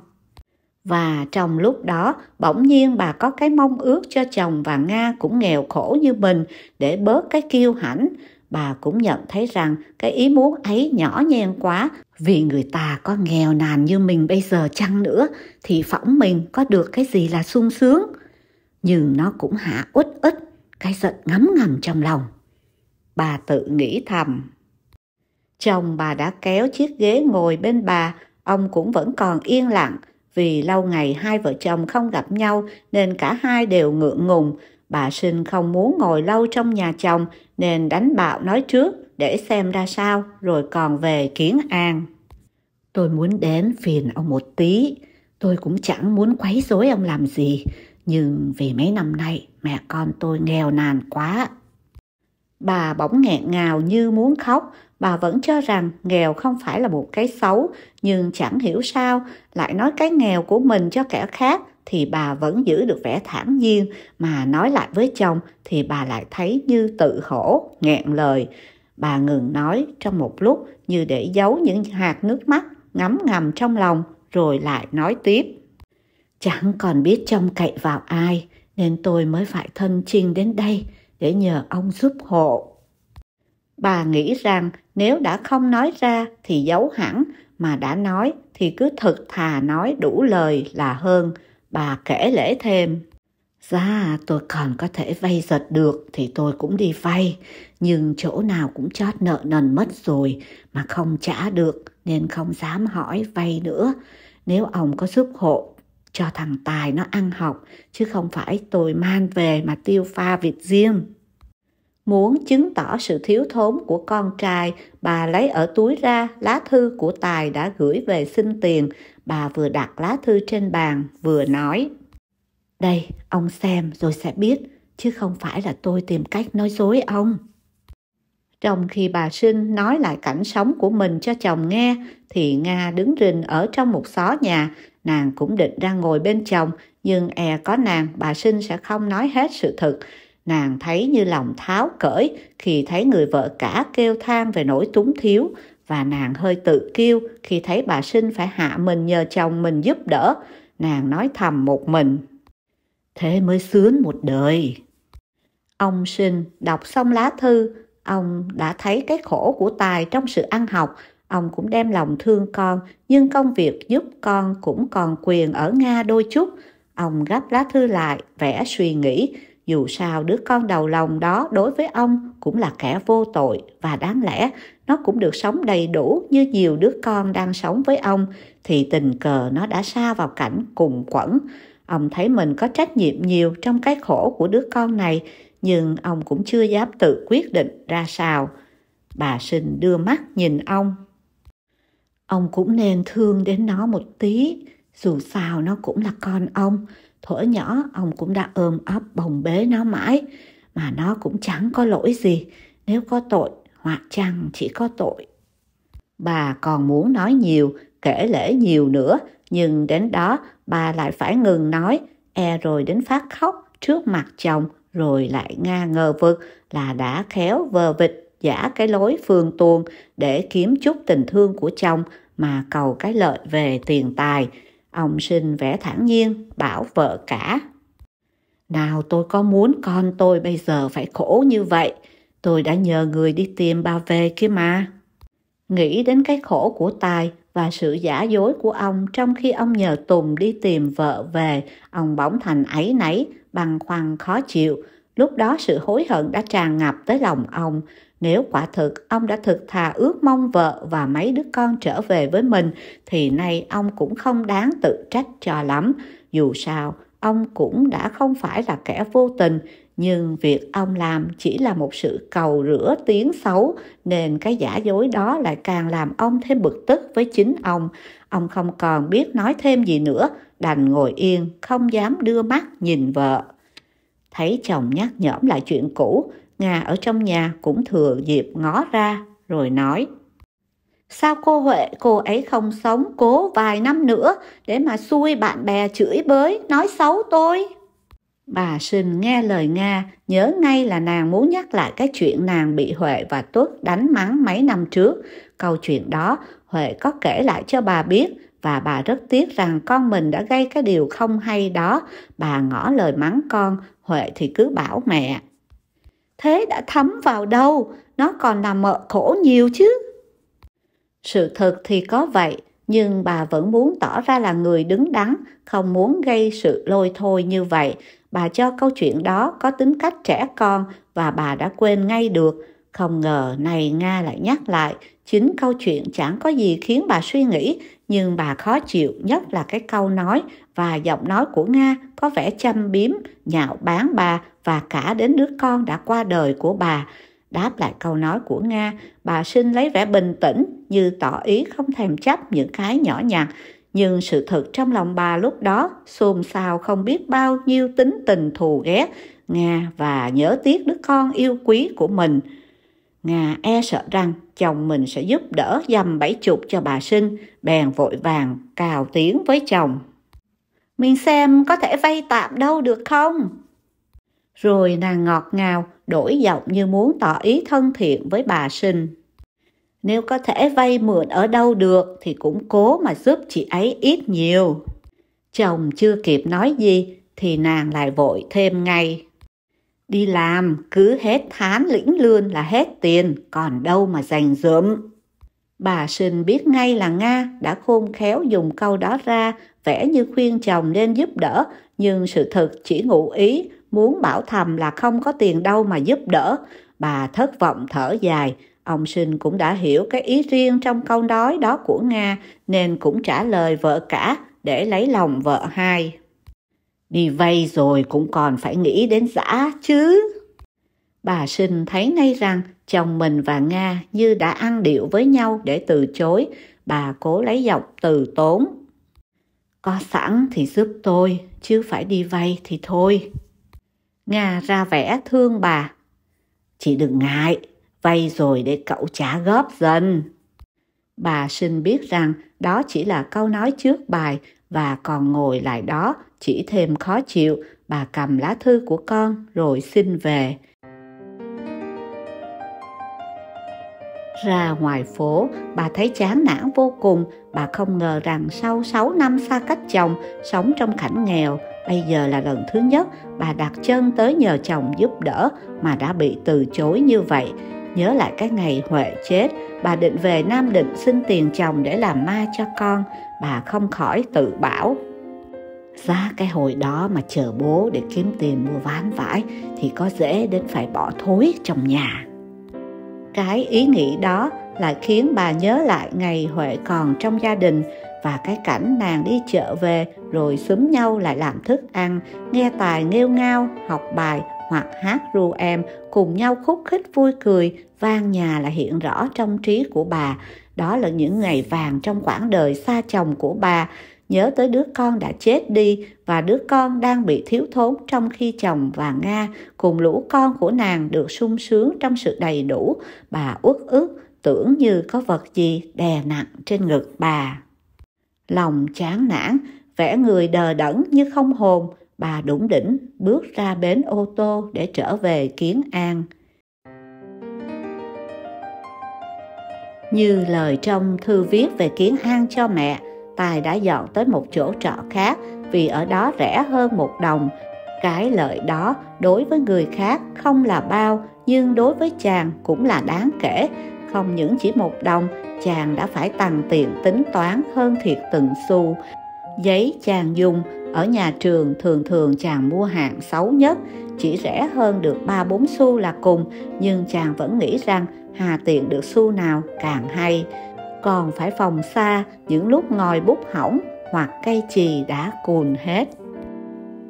và trong lúc đó bỗng nhiên bà có cái mong ước cho chồng và nga cũng nghèo khổ như mình để bớt cái kiêu hãnh bà cũng nhận thấy rằng cái ý muốn ấy nhỏ nhen quá vì người ta có nghèo nàn như mình bây giờ chăng nữa thì phỏng mình có được cái gì là sung sướng nhưng nó cũng hạ út ức cái giận ngấm ngầm trong lòng bà tự nghĩ thầm chồng bà đã kéo chiếc ghế ngồi bên bà ông cũng vẫn còn yên lặng vì lâu ngày hai vợ chồng không gặp nhau nên cả hai đều ngượng ngùng. Bà Sinh không muốn ngồi lâu trong nhà chồng nên đánh bạo nói trước để xem ra sao rồi còn về Kiến An. Tôi muốn đến phiền ông một tí. Tôi cũng chẳng muốn quấy rối ông làm gì. Nhưng vì mấy năm nay mẹ con tôi nghèo nàn quá. Bà bỗng nghẹn ngào như muốn khóc bà vẫn cho rằng nghèo không phải là một cái xấu, nhưng chẳng hiểu sao lại nói cái nghèo của mình cho kẻ khác thì bà vẫn giữ được vẻ thản nhiên, mà nói lại với chồng thì bà lại thấy như tự khổ, nghẹn lời. Bà ngừng nói trong một lúc như để giấu những hạt nước mắt ngấm ngầm trong lòng rồi lại nói tiếp. Chẳng còn biết trông cậy vào ai nên tôi mới phải thân chinh đến đây để nhờ ông giúp hộ. Bà nghĩ rằng nếu đã không nói ra thì giấu hẳn, mà đã nói thì cứ thực thà nói đủ lời là hơn. Bà kể lễ thêm. ra dạ, tôi còn có thể vay giật được thì tôi cũng đi vay, nhưng chỗ nào cũng chót nợ nần mất rồi mà không trả được nên không dám hỏi vay nữa. Nếu ông có giúp hộ cho thằng Tài nó ăn học chứ không phải tôi man về mà tiêu pha vịt riêng. Muốn chứng tỏ sự thiếu thốn của con trai, bà lấy ở túi ra lá thư của Tài đã gửi về xin tiền. Bà vừa đặt lá thư trên bàn, vừa nói. Đây, ông xem rồi sẽ biết, chứ không phải là tôi tìm cách nói dối ông. Trong khi bà Sinh nói lại cảnh sống của mình cho chồng nghe, thì Nga đứng rình ở trong một xó nhà. Nàng cũng định ra ngồi bên chồng, nhưng e có nàng bà Sinh sẽ không nói hết sự thật. Nàng thấy như lòng tháo cởi khi thấy người vợ cả kêu than về nỗi túng thiếu và nàng hơi tự kiêu khi thấy bà sinh phải hạ mình nhờ chồng mình giúp đỡ. Nàng nói thầm một mình. Thế mới sướng một đời. Ông sinh đọc xong lá thư, ông đã thấy cái khổ của tài trong sự ăn học. Ông cũng đem lòng thương con, nhưng công việc giúp con cũng còn quyền ở Nga đôi chút. Ông gấp lá thư lại, vẽ suy nghĩ, dù sao đứa con đầu lòng đó đối với ông cũng là kẻ vô tội và đáng lẽ nó cũng được sống đầy đủ như nhiều đứa con đang sống với ông thì tình cờ nó đã xa vào cảnh cùng quẩn. Ông thấy mình có trách nhiệm nhiều trong cái khổ của đứa con này nhưng ông cũng chưa dám tự quyết định ra sao. Bà sinh đưa mắt nhìn ông. Ông cũng nên thương đến nó một tí, dù sao nó cũng là con ông thuở nhỏ ông cũng đã ôm ấp bồng bế nó mãi mà nó cũng chẳng có lỗi gì nếu có tội hoặc chăng chỉ có tội bà còn muốn nói nhiều kể lễ nhiều nữa nhưng đến đó bà lại phải ngừng nói e rồi đến phát khóc trước mặt chồng rồi lại nga ngờ vực là đã khéo vờ vịt giả cái lối phương tuôn để kiếm chút tình thương của chồng mà cầu cái lợi về tiền tài Ông sinh vẻ thản nhiên, bảo vợ cả. Nào tôi có muốn con tôi bây giờ phải khổ như vậy, tôi đã nhờ người đi tìm bà về kia mà. Nghĩ đến cái khổ của Tài và sự giả dối của ông trong khi ông nhờ Tùng đi tìm vợ về, ông bỗng thành ấy nấy, băn khoăn khó chịu. Lúc đó sự hối hận đã tràn ngập tới lòng ông, nếu quả thực ông đã thực thà ước mong vợ và mấy đứa con trở về với mình thì nay ông cũng không đáng tự trách cho lắm. Dù sao, ông cũng đã không phải là kẻ vô tình nhưng việc ông làm chỉ là một sự cầu rửa tiếng xấu nên cái giả dối đó lại càng làm ông thêm bực tức với chính ông ông không còn biết nói thêm gì nữa đành ngồi yên không dám đưa mắt nhìn vợ thấy chồng nhắc nhõm lại chuyện cũ Ngà ở trong nhà cũng thừa dịp ngó ra rồi nói Sao cô Huệ cô ấy không sống cố vài năm nữa để mà xui bạn bè chửi bới, nói xấu tôi? Bà Sinh nghe lời Nga, nhớ ngay là nàng muốn nhắc lại cái chuyện nàng bị Huệ và Tuất đánh mắng mấy năm trước. Câu chuyện đó, Huệ có kể lại cho bà biết và bà rất tiếc rằng con mình đã gây cái điều không hay đó. Bà ngỏ lời mắng con, Huệ thì cứ bảo mẹ thế đã thấm vào đâu nó còn làm mợ khổ nhiều chứ sự thật thì có vậy nhưng bà vẫn muốn tỏ ra là người đứng đắn không muốn gây sự lôi thôi như vậy bà cho câu chuyện đó có tính cách trẻ con và bà đã quên ngay được không ngờ này nga lại nhắc lại chính câu chuyện chẳng có gì khiến bà suy nghĩ nhưng bà khó chịu nhất là cái câu nói và giọng nói của Nga có vẻ châm biếm, nhạo báng bà và cả đến đứa con đã qua đời của bà. Đáp lại câu nói của Nga, bà xin lấy vẻ bình tĩnh như tỏ ý không thèm chấp những cái nhỏ nhặt. Nhưng sự thật trong lòng bà lúc đó xôn xao không biết bao nhiêu tính tình thù ghét Nga và nhớ tiếc đứa con yêu quý của mình. Nga e sợ rằng chồng mình sẽ giúp đỡ dầm bảy chục cho bà sinh, bèn vội vàng cào tiếng với chồng. Mình xem có thể vay tạm đâu được không? Rồi nàng ngọt ngào, đổi giọng như muốn tỏ ý thân thiện với bà sinh. Nếu có thể vay mượn ở đâu được thì cũng cố mà giúp chị ấy ít nhiều. Chồng chưa kịp nói gì thì nàng lại vội thêm ngay. Đi làm cứ hết tháng lĩnh lương là hết tiền, còn đâu mà dành dụm. Bà Sinh biết ngay là Nga đã khôn khéo dùng câu đó ra vẻ như khuyên chồng nên giúp đỡ, nhưng sự thật chỉ ngụ ý, muốn bảo thầm là không có tiền đâu mà giúp đỡ. Bà thất vọng thở dài, ông sinh cũng đã hiểu cái ý riêng trong câu nói đó của Nga nên cũng trả lời vợ cả để lấy lòng vợ hai. Đi vay rồi cũng còn phải nghĩ đến giã chứ. Bà sinh thấy ngay rằng chồng mình và Nga như đã ăn điệu với nhau để từ chối, bà cố lấy giọng từ tốn có sẵn thì giúp tôi, chứ phải đi vay thì thôi. Nga ra vẻ thương bà. Chị đừng ngại, vay rồi để cậu trả góp dần. Bà xin biết rằng đó chỉ là câu nói trước bài và còn ngồi lại đó chỉ thêm khó chịu. Bà cầm lá thư của con rồi xin về. Ra ngoài phố, bà thấy chán nản vô cùng, bà không ngờ rằng sau 6 năm xa cách chồng, sống trong cảnh nghèo, bây giờ là lần thứ nhất bà đặt chân tới nhờ chồng giúp đỡ mà đã bị từ chối như vậy. Nhớ lại cái ngày Huệ chết, bà định về Nam Định xin tiền chồng để làm ma cho con, bà không khỏi tự bảo ra cái hồi đó mà chờ bố để kiếm tiền mua ván vải thì có dễ đến phải bỏ thối trong nhà cái ý nghĩ đó lại khiến bà nhớ lại ngày huệ còn trong gia đình và cái cảnh nàng đi chợ về rồi xúm nhau lại làm thức ăn nghe tài nghêu ngao học bài hoặc hát ru em cùng nhau khúc khích vui cười vang nhà là hiện rõ trong trí của bà đó là những ngày vàng trong quãng đời xa chồng của bà nhớ tới đứa con đã chết đi và đứa con đang bị thiếu thốn trong khi chồng và Nga cùng lũ con của nàng được sung sướng trong sự đầy đủ, bà uất ức tưởng như có vật gì đè nặng trên ngực bà. Lòng chán nản, vẽ người đờ đẫn như không hồn, bà đủng đỉnh bước ra bến ô tô để trở về Kiến An. Như lời trong thư viết về Kiến An cho mẹ, Tài đã dọn tới một chỗ trọ khác vì ở đó rẻ hơn một đồng. Cái lợi đó đối với người khác không là bao nhưng đối với chàng cũng là đáng kể. Không những chỉ một đồng, chàng đã phải tăng tiện tính toán hơn thiệt từng xu. Giấy chàng dùng ở nhà trường thường thường chàng mua hàng xấu nhất, chỉ rẻ hơn được ba bốn xu là cùng, nhưng chàng vẫn nghĩ rằng hà tiện được xu nào càng hay còn phải phòng xa những lúc ngòi bút hỏng hoặc cây chì đã cùn hết.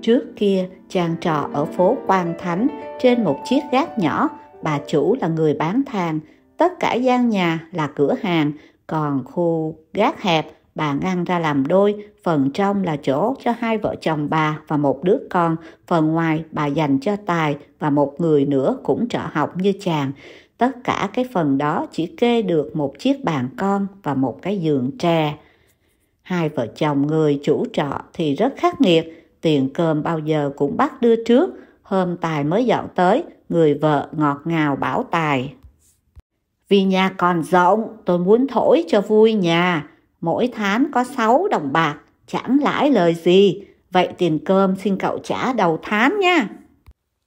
Trước kia, chàng trò ở phố Quang Thánh trên một chiếc gác nhỏ, bà chủ là người bán than, tất cả gian nhà là cửa hàng, còn khu gác hẹp bà ngăn ra làm đôi, phần trong là chỗ cho hai vợ chồng bà và một đứa con, phần ngoài bà dành cho Tài và một người nữa cũng trợ học như chàng tất cả cái phần đó chỉ kê được một chiếc bàn con và một cái giường tre hai vợ chồng người chủ trọ thì rất khắc nghiệt tiền cơm bao giờ cũng bắt đưa trước hôm tài mới dọn tới người vợ ngọt ngào bảo tài vì nhà còn rộng tôi muốn thổi cho vui nhà mỗi tháng có 6 đồng bạc chẳng lãi lời gì vậy tiền cơm xin cậu trả đầu tháng nha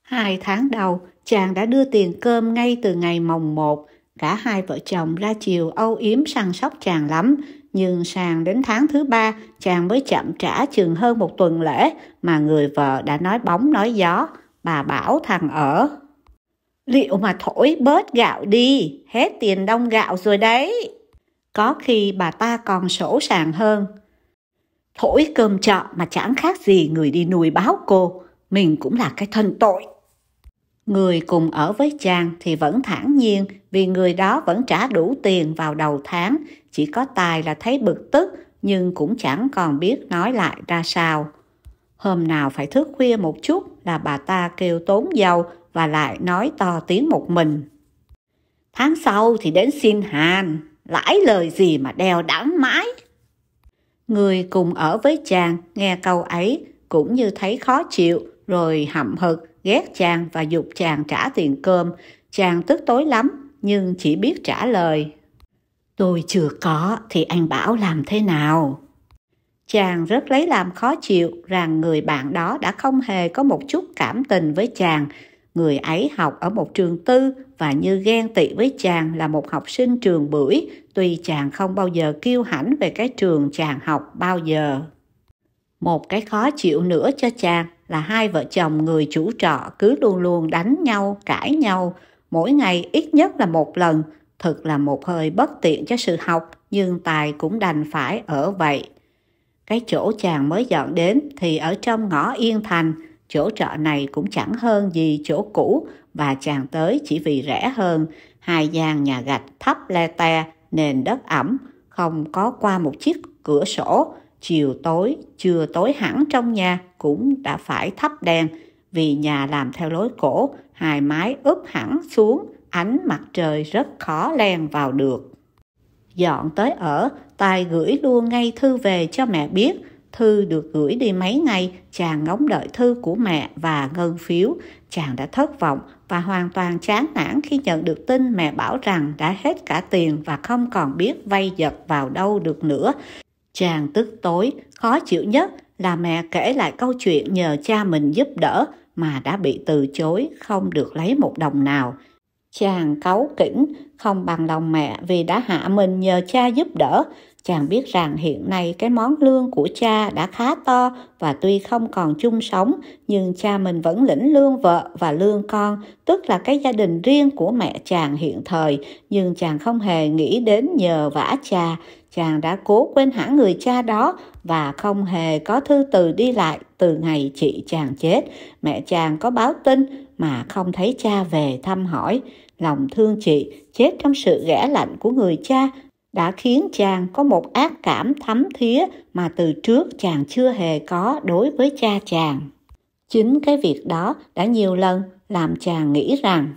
hai tháng đầu Chàng đã đưa tiền cơm ngay từ ngày mồng một Cả hai vợ chồng ra chiều âu yếm săn sóc chàng lắm. Nhưng sang đến tháng thứ ba, chàng mới chậm trả chừng hơn một tuần lễ mà người vợ đã nói bóng nói gió. Bà bảo thằng ở. Liệu mà thổi bớt gạo đi, hết tiền đông gạo rồi đấy. Có khi bà ta còn sổ sàng hơn. Thổi cơm chợ mà chẳng khác gì người đi nuôi báo cô. Mình cũng là cái thân tội. Người cùng ở với chàng thì vẫn thản nhiên vì người đó vẫn trả đủ tiền vào đầu tháng, chỉ có Tài là thấy bực tức nhưng cũng chẳng còn biết nói lại ra sao. Hôm nào phải thức khuya một chút là bà ta kêu tốn dầu và lại nói to tiếng một mình. Tháng sau thì đến xin hàn, lãi lời gì mà đeo đắng mãi. Người cùng ở với chàng nghe câu ấy cũng như thấy khó chịu rồi hậm hực ghét chàng và dục chàng trả tiền cơm. Chàng tức tối lắm, nhưng chỉ biết trả lời. Tôi chưa có thì anh bảo làm thế nào? Chàng rất lấy làm khó chịu rằng người bạn đó đã không hề có một chút cảm tình với chàng. Người ấy học ở một trường tư và như ghen tị với chàng là một học sinh trường bưởi, tuy chàng không bao giờ kiêu hãnh về cái trường chàng học bao giờ. Một cái khó chịu nữa cho chàng là hai vợ chồng người chủ trọ cứ luôn luôn đánh nhau, cãi nhau, mỗi ngày ít nhất là một lần. Thực là một hơi bất tiện cho sự học, nhưng Tài cũng đành phải ở vậy. Cái chỗ chàng mới dọn đến thì ở trong ngõ Yên Thành, chỗ trọ này cũng chẳng hơn gì chỗ cũ và chàng tới chỉ vì rẻ hơn. Hai gian nhà gạch thấp le te, nền đất ẩm, không có qua một chiếc cửa sổ, chiều tối chưa tối hẳn trong nhà cũng đã phải thắp đèn vì nhà làm theo lối cổ hai mái ướp hẳn xuống ánh mặt trời rất khó len vào được dọn tới ở tài gửi luôn ngay thư về cho mẹ biết thư được gửi đi mấy ngày chàng ngóng đợi thư của mẹ và ngân phiếu chàng đã thất vọng và hoàn toàn chán nản khi nhận được tin mẹ bảo rằng đã hết cả tiền và không còn biết vay giật vào đâu được nữa Chàng tức tối, khó chịu nhất là mẹ kể lại câu chuyện nhờ cha mình giúp đỡ mà đã bị từ chối, không được lấy một đồng nào. Chàng cáu kỉnh, không bằng lòng mẹ vì đã hạ mình nhờ cha giúp đỡ. Chàng biết rằng hiện nay cái món lương của cha đã khá to và tuy không còn chung sống, nhưng cha mình vẫn lĩnh lương vợ và lương con, tức là cái gia đình riêng của mẹ chàng hiện thời, nhưng chàng không hề nghĩ đến nhờ vả cha chàng đã cố quên hẳn người cha đó và không hề có thư từ đi lại từ ngày chị chàng chết mẹ chàng có báo tin mà không thấy cha về thăm hỏi lòng thương chị chết trong sự ghẻ lạnh của người cha đã khiến chàng có một ác cảm thấm thía mà từ trước chàng chưa hề có đối với cha chàng chính cái việc đó đã nhiều lần làm chàng nghĩ rằng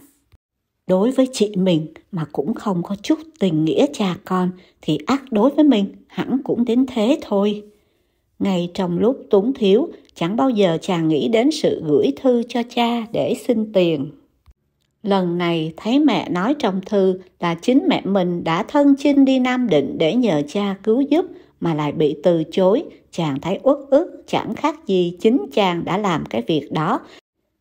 đối với chị mình mà cũng không có chút tình nghĩa cha con thì ác đối với mình hẳn cũng đến thế thôi. Ngay trong lúc túng thiếu, chẳng bao giờ chàng nghĩ đến sự gửi thư cho cha để xin tiền. Lần này thấy mẹ nói trong thư là chính mẹ mình đã thân chinh đi Nam Định để nhờ cha cứu giúp mà lại bị từ chối, chàng thấy uất ức chẳng khác gì chính chàng đã làm cái việc đó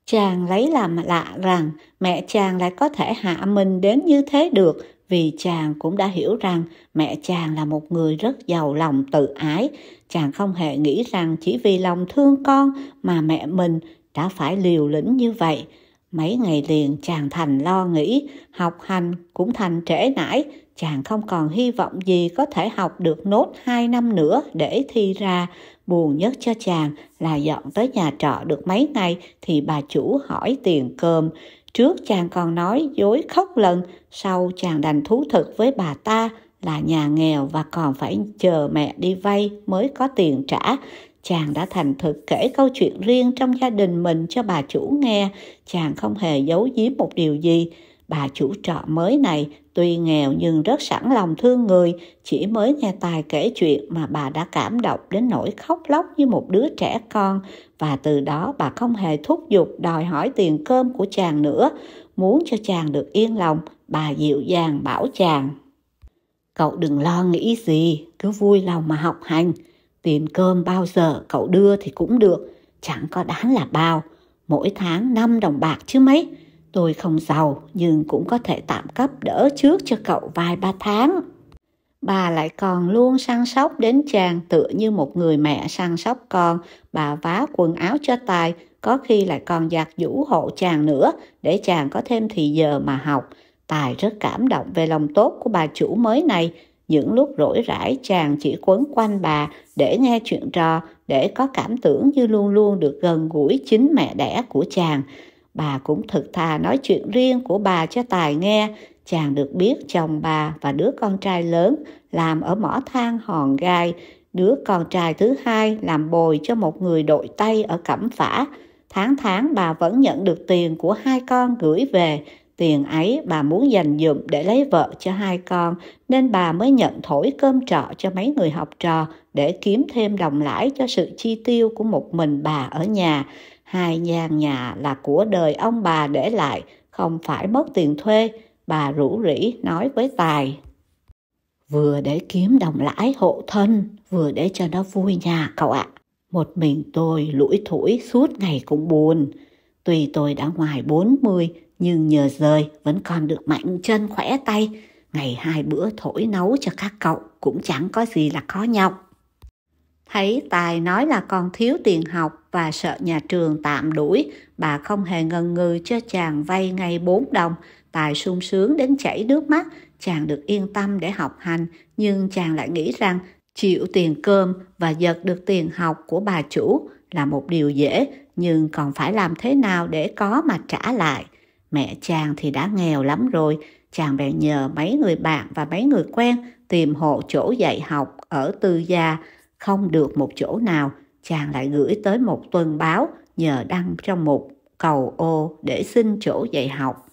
Chàng lấy làm lạ rằng mẹ chàng lại có thể hạ mình đến như thế được vì chàng cũng đã hiểu rằng mẹ chàng là một người rất giàu lòng tự ái. Chàng không hề nghĩ rằng chỉ vì lòng thương con mà mẹ mình đã phải liều lĩnh như vậy. Mấy ngày liền chàng thành lo nghĩ, học hành cũng thành trễ nải, chàng không còn hy vọng gì có thể học được nốt hai năm nữa để thi ra, buồn nhất cho chàng là dọn tới nhà trọ được mấy ngày thì bà chủ hỏi tiền cơm. Trước chàng còn nói dối khóc lần, sau chàng đành thú thực với bà ta là nhà nghèo và còn phải chờ mẹ đi vay mới có tiền trả. Chàng đã thành thực kể câu chuyện riêng trong gia đình mình cho bà chủ nghe, chàng không hề giấu giếm một điều gì. Bà chủ trọ mới này tuy nghèo nhưng rất sẵn lòng thương người, chỉ mới nghe tài kể chuyện mà bà đã cảm động đến nỗi khóc lóc như một đứa trẻ con và từ đó bà không hề thúc giục đòi hỏi tiền cơm của chàng nữa. Muốn cho chàng được yên lòng, bà dịu dàng bảo chàng. Cậu đừng lo nghĩ gì, cứ vui lòng mà học hành. Tiền cơm bao giờ cậu đưa thì cũng được, chẳng có đáng là bao. Mỗi tháng 5 đồng bạc chứ mấy Tôi không giàu nhưng cũng có thể tạm cấp đỡ trước cho cậu vài ba tháng. Bà lại còn luôn săn sóc đến chàng tựa như một người mẹ săn sóc con. Bà vá quần áo cho tài, có khi lại còn giặt giũ hộ chàng nữa để chàng có thêm thì giờ mà học. Tài rất cảm động về lòng tốt của bà chủ mới này. Những lúc rỗi rãi chàng chỉ quấn quanh bà để nghe chuyện trò, để có cảm tưởng như luôn luôn được gần gũi chính mẹ đẻ của chàng. Bà cũng thực thà nói chuyện riêng của bà cho Tài nghe. Chàng được biết chồng bà và đứa con trai lớn làm ở mỏ than hòn gai. Đứa con trai thứ hai làm bồi cho một người đội tay ở Cẩm Phả. Tháng tháng bà vẫn nhận được tiền của hai con gửi về. Tiền ấy bà muốn dành dụm để lấy vợ cho hai con, nên bà mới nhận thổi cơm trọ cho mấy người học trò để kiếm thêm đồng lãi cho sự chi tiêu của một mình bà ở nhà. Hai gian nhà là của đời ông bà để lại, không phải mất tiền thuê, bà rủ rỉ nói với Tài. Vừa để kiếm đồng lãi hộ thân, vừa để cho nó vui nhà cậu ạ. À. Một mình tôi lũi thủi suốt ngày cũng buồn. Tuy tôi đã ngoài 40 nhưng nhờ rời vẫn còn được mạnh chân khỏe tay. Ngày hai bữa thổi nấu cho các cậu cũng chẳng có gì là khó nhọc. Thấy Tài nói là còn thiếu tiền học và sợ nhà trường tạm đuổi, bà không hề ngần ngừ cho chàng vay ngay 4 đồng. Tài sung sướng đến chảy nước mắt, chàng được yên tâm để học hành, nhưng chàng lại nghĩ rằng chịu tiền cơm và giật được tiền học của bà chủ là một điều dễ, nhưng còn phải làm thế nào để có mà trả lại. Mẹ chàng thì đã nghèo lắm rồi, chàng bèn nhờ mấy người bạn và mấy người quen tìm hộ chỗ dạy học ở tư gia, không được một chỗ nào chàng lại gửi tới một tuần báo nhờ đăng trong một cầu ô để xin chỗ dạy học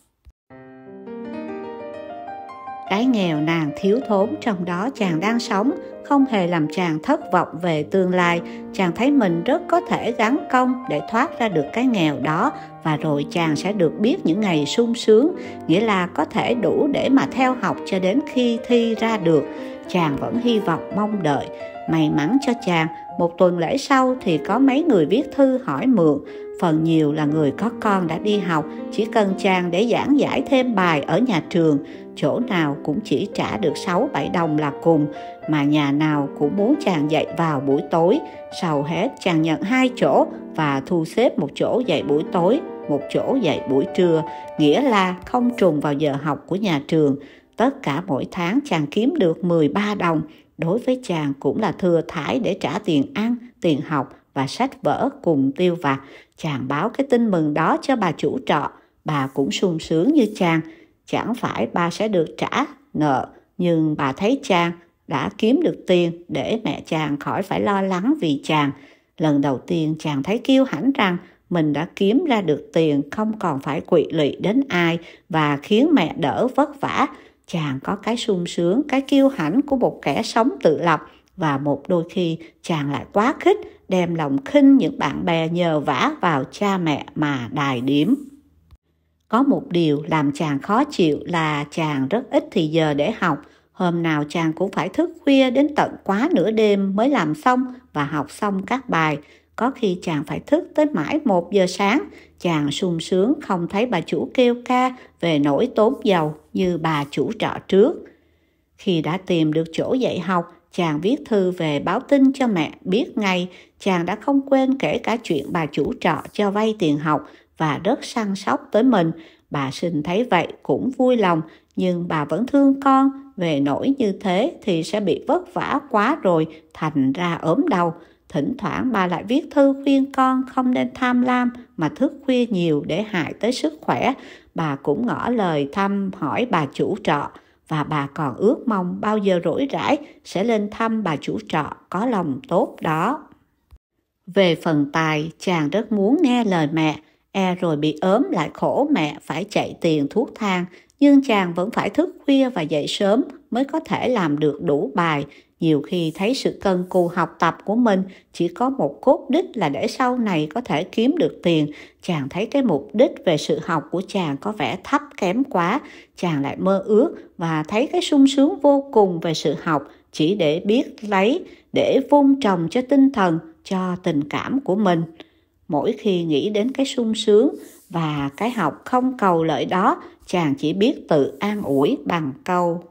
cái nghèo nàng thiếu thốn trong đó chàng đang sống không hề làm chàng thất vọng về tương lai chàng thấy mình rất có thể gắn công để thoát ra được cái nghèo đó và rồi chàng sẽ được biết những ngày sung sướng nghĩa là có thể đủ để mà theo học cho đến khi thi ra được chàng vẫn hy vọng mong đợi may mắn cho chàng một tuần lễ sau thì có mấy người viết thư hỏi mượn phần nhiều là người có con đã đi học chỉ cần chàng để giảng giải thêm bài ở nhà trường chỗ nào cũng chỉ trả được 6-7 đồng là cùng mà nhà nào cũng muốn chàng dạy vào buổi tối sau hết chàng nhận hai chỗ và thu xếp một chỗ dạy buổi tối một chỗ dạy buổi trưa nghĩa là không trùng vào giờ học của nhà trường tất cả mỗi tháng chàng kiếm được 13 đồng đối với chàng cũng là thừa thải để trả tiền ăn tiền học và sách vở cùng tiêu vặt chàng báo cái tin mừng đó cho bà chủ trọ bà cũng sung sướng như chàng chẳng phải bà sẽ được trả nợ nhưng bà thấy chàng đã kiếm được tiền để mẹ chàng khỏi phải lo lắng vì chàng lần đầu tiên chàng thấy kiêu hãnh rằng mình đã kiếm ra được tiền không còn phải quỵ lụy đến ai và khiến mẹ đỡ vất vả chàng có cái sung sướng cái kiêu hãnh của một kẻ sống tự lập và một đôi khi chàng lại quá khích đem lòng khinh những bạn bè nhờ vả vào cha mẹ mà đài điểm có một điều làm chàng khó chịu là chàng rất ít thì giờ để học hôm nào chàng cũng phải thức khuya đến tận quá nửa đêm mới làm xong và học xong các bài có khi chàng phải thức tới mãi một giờ sáng, chàng sung sướng không thấy bà chủ kêu ca về nỗi tốn dầu như bà chủ trọ trước. Khi đã tìm được chỗ dạy học, chàng viết thư về báo tin cho mẹ biết ngay chàng đã không quên kể cả chuyện bà chủ trọ cho vay tiền học và rất săn sóc tới mình. Bà sinh thấy vậy cũng vui lòng, nhưng bà vẫn thương con, về nỗi như thế thì sẽ bị vất vả quá rồi, thành ra ốm đau thỉnh thoảng bà lại viết thư khuyên con không nên tham lam mà thức khuya nhiều để hại tới sức khỏe bà cũng ngỏ lời thăm hỏi bà chủ trọ và bà còn ước mong bao giờ rỗi rãi sẽ lên thăm bà chủ trọ có lòng tốt đó về phần tài chàng rất muốn nghe lời mẹ e rồi bị ốm lại khổ mẹ phải chạy tiền thuốc thang nhưng chàng vẫn phải thức khuya và dậy sớm mới có thể làm được đủ bài nhiều khi thấy sự cân cù học tập của mình chỉ có một cốt đích là để sau này có thể kiếm được tiền chàng thấy cái mục đích về sự học của chàng có vẻ thấp kém quá chàng lại mơ ước và thấy cái sung sướng vô cùng về sự học chỉ để biết lấy để vun trồng cho tinh thần cho tình cảm của mình mỗi khi nghĩ đến cái sung sướng và cái học không cầu lợi đó chàng chỉ biết tự an ủi bằng câu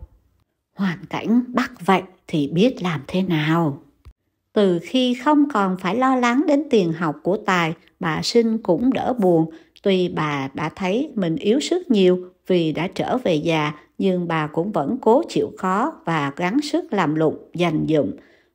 hoàn cảnh bắt vậy thì biết làm thế nào từ khi không còn phải lo lắng đến tiền học của tài bà sinh cũng đỡ buồn tuy bà đã thấy mình yếu sức nhiều vì đã trở về già nhưng bà cũng vẫn cố chịu khó và gắng sức làm lụng dành dụm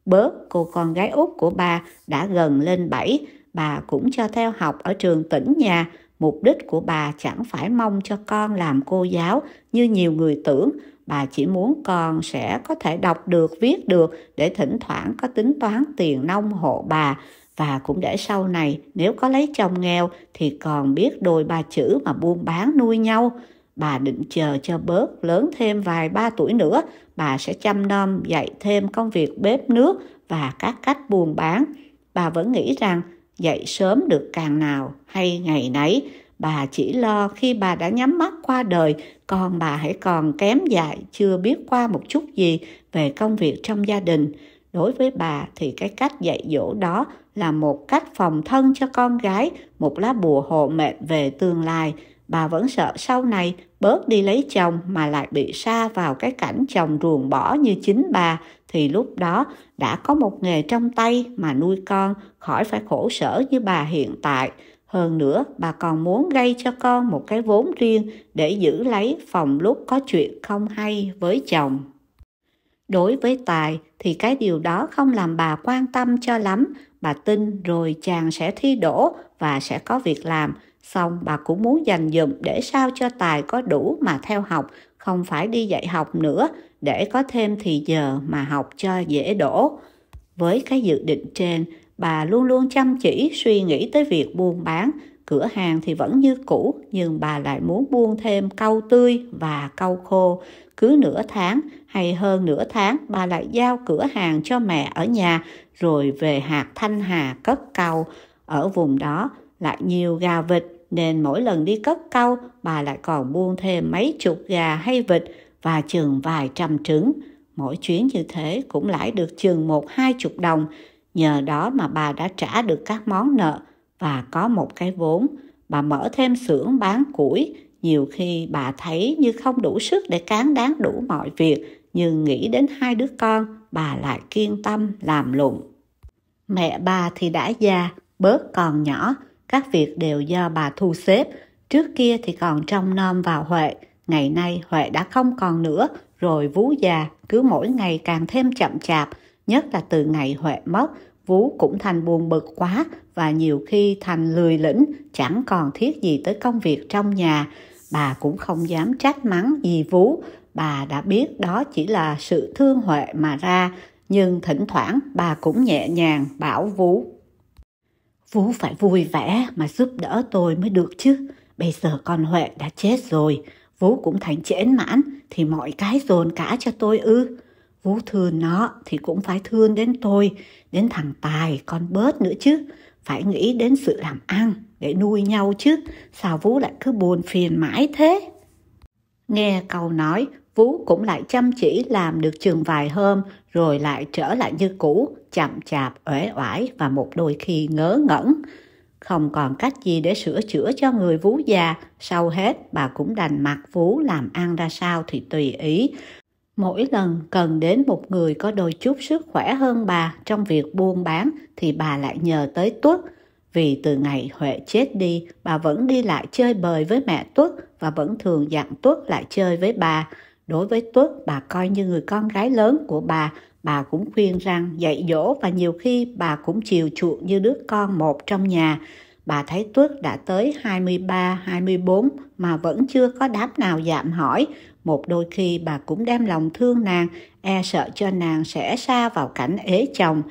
bớt cô con gái út của bà đã gần lên bảy, bà cũng cho theo học ở trường tỉnh nhà mục đích của bà chẳng phải mong cho con làm cô giáo như nhiều người tưởng bà chỉ muốn con sẽ có thể đọc được viết được để thỉnh thoảng có tính toán tiền nông hộ bà và cũng để sau này nếu có lấy chồng nghèo thì còn biết đôi ba chữ mà buôn bán nuôi nhau bà định chờ cho bớt lớn thêm vài ba tuổi nữa bà sẽ chăm nom dạy thêm công việc bếp nước và các cách buôn bán bà vẫn nghĩ rằng dậy sớm được càng nào hay ngày nấy bà chỉ lo khi bà đã nhắm mắt qua đời còn bà hãy còn kém dại chưa biết qua một chút gì về công việc trong gia đình đối với bà thì cái cách dạy dỗ đó là một cách phòng thân cho con gái một lá bùa hộ mệnh về tương lai bà vẫn sợ sau này bớt đi lấy chồng mà lại bị sa vào cái cảnh chồng ruồng bỏ như chính bà thì lúc đó đã có một nghề trong tay mà nuôi con khỏi phải khổ sở như bà hiện tại hơn nữa, bà còn muốn gây cho con một cái vốn riêng để giữ lấy phòng lúc có chuyện không hay với chồng. Đối với Tài thì cái điều đó không làm bà quan tâm cho lắm. Bà tin rồi chàng sẽ thi đỗ và sẽ có việc làm. Xong bà cũng muốn dành dụm để sao cho Tài có đủ mà theo học, không phải đi dạy học nữa, để có thêm thì giờ mà học cho dễ đỗ. Với cái dự định trên bà luôn luôn chăm chỉ suy nghĩ tới việc buôn bán cửa hàng thì vẫn như cũ nhưng bà lại muốn buôn thêm câu tươi và câu khô cứ nửa tháng hay hơn nửa tháng bà lại giao cửa hàng cho mẹ ở nhà rồi về hạt thanh hà cất câu ở vùng đó lại nhiều gà vịt nên mỗi lần đi cất câu bà lại còn buôn thêm mấy chục gà hay vịt và chừng vài trăm trứng mỗi chuyến như thế cũng lãi được chừng một hai chục đồng Nhờ đó mà bà đã trả được các món nợ và có một cái vốn. Bà mở thêm xưởng bán củi. Nhiều khi bà thấy như không đủ sức để cán đáng đủ mọi việc, nhưng nghĩ đến hai đứa con, bà lại kiên tâm làm lụng. Mẹ bà thì đã già, bớt còn nhỏ, các việc đều do bà thu xếp. Trước kia thì còn trông nom vào Huệ, ngày nay Huệ đã không còn nữa, rồi vú già cứ mỗi ngày càng thêm chậm chạp, Nhất là từ ngày Huệ mất, Vú cũng thành buồn bực quá và nhiều khi thành lười lĩnh, chẳng còn thiết gì tới công việc trong nhà. Bà cũng không dám trách mắng gì Vú, bà đã biết đó chỉ là sự thương Huệ mà ra, nhưng thỉnh thoảng bà cũng nhẹ nhàng bảo Vú. Vú phải vui vẻ mà giúp đỡ tôi mới được chứ. Bây giờ con Huệ đã chết rồi, Vú cũng thành trễ mãn thì mọi cái dồn cả cho tôi ư vú thương nó thì cũng phải thương đến tôi, đến thằng Tài con bớt nữa chứ. Phải nghĩ đến sự làm ăn để nuôi nhau chứ. Sao vú lại cứ buồn phiền mãi thế? Nghe câu nói, vú cũng lại chăm chỉ làm được chừng vài hôm rồi lại trở lại như cũ, chậm chạp, uể oải và một đôi khi ngớ ngẩn. Không còn cách gì để sửa chữa cho người vú già, sau hết bà cũng đành mặc vú làm ăn ra sao thì tùy ý, Mỗi lần cần đến một người có đôi chút sức khỏe hơn bà trong việc buôn bán thì bà lại nhờ tới Tuất. Vì từ ngày Huệ chết đi, bà vẫn đi lại chơi bời với mẹ Tuất và vẫn thường dặn Tuất lại chơi với bà. Đối với Tuất, bà coi như người con gái lớn của bà, bà cũng khuyên rằng dạy dỗ và nhiều khi bà cũng chiều chuộng như đứa con một trong nhà. Bà thấy Tuất đã tới 23, 24 mà vẫn chưa có đáp nào giảm hỏi, một đôi khi bà cũng đem lòng thương nàng e sợ cho nàng sẽ xa vào cảnh ế chồng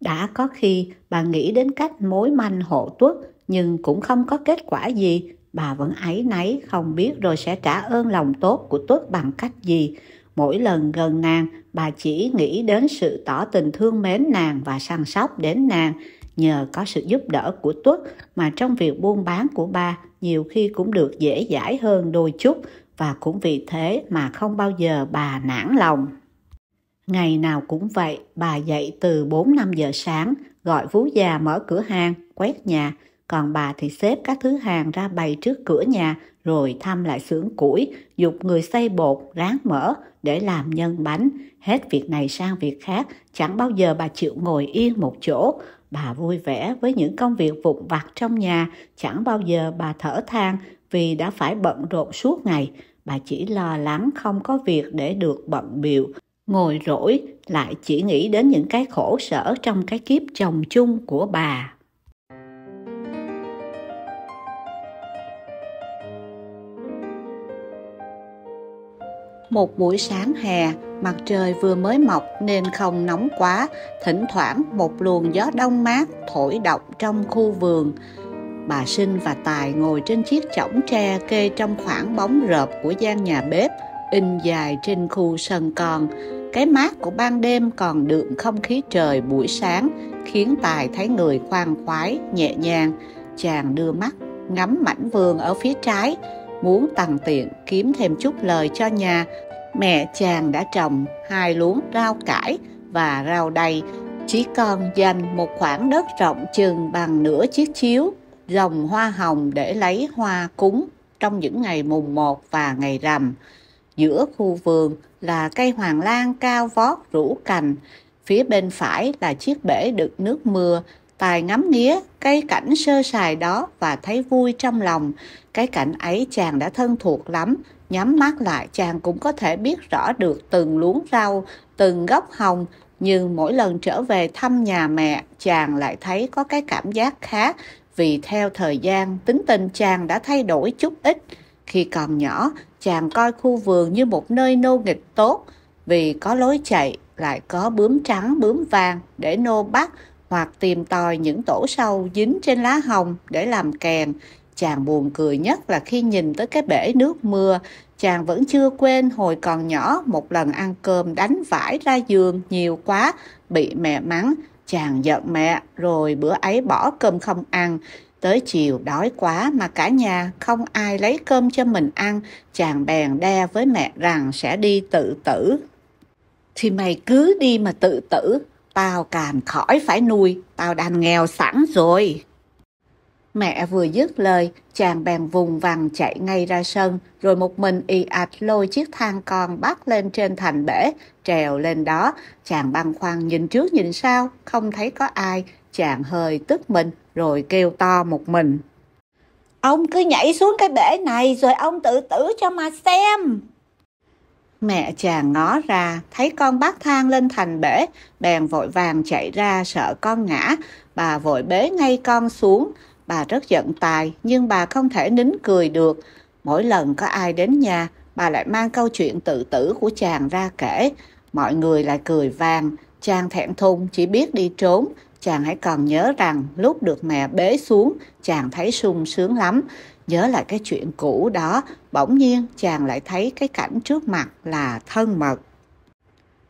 đã có khi bà nghĩ đến cách mối manh hộ tuất nhưng cũng không có kết quả gì bà vẫn áy náy không biết rồi sẽ trả ơn lòng tốt của tuất bằng cách gì mỗi lần gần nàng bà chỉ nghĩ đến sự tỏ tình thương mến nàng và săn sóc đến nàng nhờ có sự giúp đỡ của tuất mà trong việc buôn bán của bà nhiều khi cũng được dễ dãi hơn đôi chút và cũng vì thế mà không bao giờ bà nản lòng. Ngày nào cũng vậy, bà dậy từ 4-5 giờ sáng, gọi vú già mở cửa hàng, quét nhà, còn bà thì xếp các thứ hàng ra bày trước cửa nhà rồi thăm lại xưởng củi, dục người xây bột, ráng mỡ để làm nhân bánh. Hết việc này sang việc khác, chẳng bao giờ bà chịu ngồi yên một chỗ. Bà vui vẻ với những công việc vụn vặt trong nhà, chẳng bao giờ bà thở than vì đã phải bận rộn suốt ngày, bà chỉ lo lắng không có việc để được bận biệu. Ngồi rỗi lại chỉ nghĩ đến những cái khổ sở trong cái kiếp chồng chung của bà. Một buổi sáng hè, mặt trời vừa mới mọc nên không nóng quá, thỉnh thoảng một luồng gió đông mát thổi động trong khu vườn bà sinh và tài ngồi trên chiếc chõng tre kê trong khoảng bóng rợp của gian nhà bếp in dài trên khu sân con cái mát của ban đêm còn đượm không khí trời buổi sáng khiến tài thấy người khoan khoái nhẹ nhàng chàng đưa mắt ngắm mảnh vườn ở phía trái muốn tằng tiện kiếm thêm chút lời cho nhà mẹ chàng đã trồng hai luống rau cải và rau đầy chỉ còn dành một khoảng đất rộng chừng bằng nửa chiếc chiếu dòng hoa hồng để lấy hoa cúng trong những ngày mùng 1 và ngày rằm. Giữa khu vườn là cây hoàng lan cao vót rũ cành, phía bên phải là chiếc bể đựng nước mưa, Tài ngắm nghía cây cảnh sơ sài đó và thấy vui trong lòng. Cái cảnh ấy chàng đã thân thuộc lắm, nhắm mắt lại chàng cũng có thể biết rõ được từng luống rau, từng gốc hồng. Nhưng mỗi lần trở về thăm nhà mẹ, chàng lại thấy có cái cảm giác khác vì theo thời gian tính tình chàng đã thay đổi chút ít. Khi còn nhỏ, chàng coi khu vườn như một nơi nô nghịch tốt vì có lối chạy lại có bướm trắng bướm vàng để nô bắt hoặc tìm tòi những tổ sâu dính trên lá hồng để làm kèn. Chàng buồn cười nhất là khi nhìn tới cái bể nước mưa, chàng vẫn chưa quên hồi còn nhỏ một lần ăn cơm đánh vải ra giường nhiều quá, bị mẹ mắng. Chàng giận mẹ rồi bữa ấy bỏ cơm không ăn. Tới chiều đói quá mà cả nhà không ai lấy cơm cho mình ăn. Chàng bèn đe với mẹ rằng sẽ đi tự tử. Thì mày cứ đi mà tự tử. Tao càn khỏi phải nuôi. Tao đang nghèo sẵn rồi. Mẹ vừa dứt lời, chàng bèn vùng vằng chạy ngay ra sân, rồi một mình y ạch lôi chiếc thang con bắt lên trên thành bể, trèo lên đó. Chàng băn khoăn nhìn trước nhìn sau, không thấy có ai. Chàng hơi tức mình, rồi kêu to một mình. Ông cứ nhảy xuống cái bể này rồi ông tự tử cho mà xem. Mẹ chàng ngó ra, thấy con bác thang lên thành bể, bèn vội vàng chạy ra sợ con ngã. Bà vội bế ngay con xuống, Bà rất giận Tài, nhưng bà không thể nín cười được. Mỗi lần có ai đến nhà, bà lại mang câu chuyện tự tử của chàng ra kể. Mọi người lại cười vàng, chàng thẹn thùng chỉ biết đi trốn. Chàng hãy còn nhớ rằng lúc được mẹ bế xuống, chàng thấy sung sướng lắm. Nhớ lại cái chuyện cũ đó, bỗng nhiên chàng lại thấy cái cảnh trước mặt là thân mật.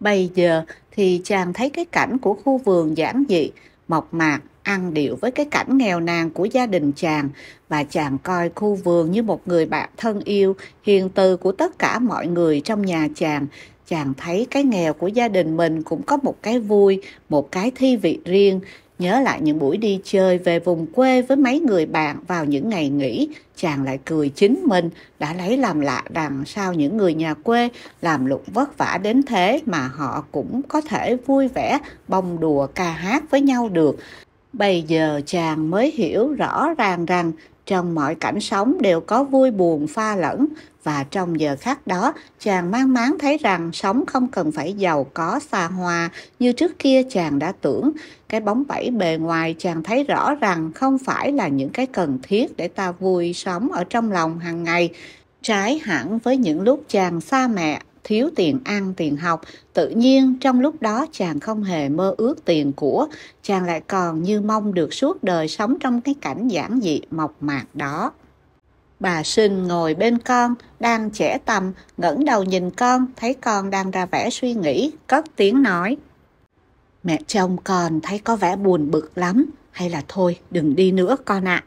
Bây giờ thì chàng thấy cái cảnh của khu vườn giản dị, mộc mạc ăn điệu với cái cảnh nghèo nàn của gia đình chàng và chàng coi khu vườn như một người bạn thân yêu, hiền từ của tất cả mọi người trong nhà chàng. Chàng thấy cái nghèo của gia đình mình cũng có một cái vui, một cái thi vị riêng. Nhớ lại những buổi đi chơi về vùng quê với mấy người bạn vào những ngày nghỉ, chàng lại cười chính mình, đã lấy làm lạ rằng sao những người nhà quê làm lụng vất vả đến thế mà họ cũng có thể vui vẻ, bông đùa ca hát với nhau được. Bây giờ chàng mới hiểu rõ ràng rằng trong mọi cảnh sống đều có vui buồn pha lẫn và trong giờ khắc đó chàng mang máng thấy rằng sống không cần phải giàu có xa hoa như trước kia chàng đã tưởng cái bóng bẫy bề ngoài chàng thấy rõ rằng không phải là những cái cần thiết để ta vui sống ở trong lòng hàng ngày trái hẳn với những lúc chàng xa mẹ thiếu tiền ăn, tiền học. Tự nhiên trong lúc đó chàng không hề mơ ước tiền của, chàng lại còn như mong được suốt đời sống trong cái cảnh giản dị mộc mạc đó. Bà sinh ngồi bên con, đang trẻ tầm, ngẩng đầu nhìn con, thấy con đang ra vẻ suy nghĩ, cất tiếng nói. Mẹ chồng con thấy có vẻ buồn bực lắm, hay là thôi đừng đi nữa con ạ. À.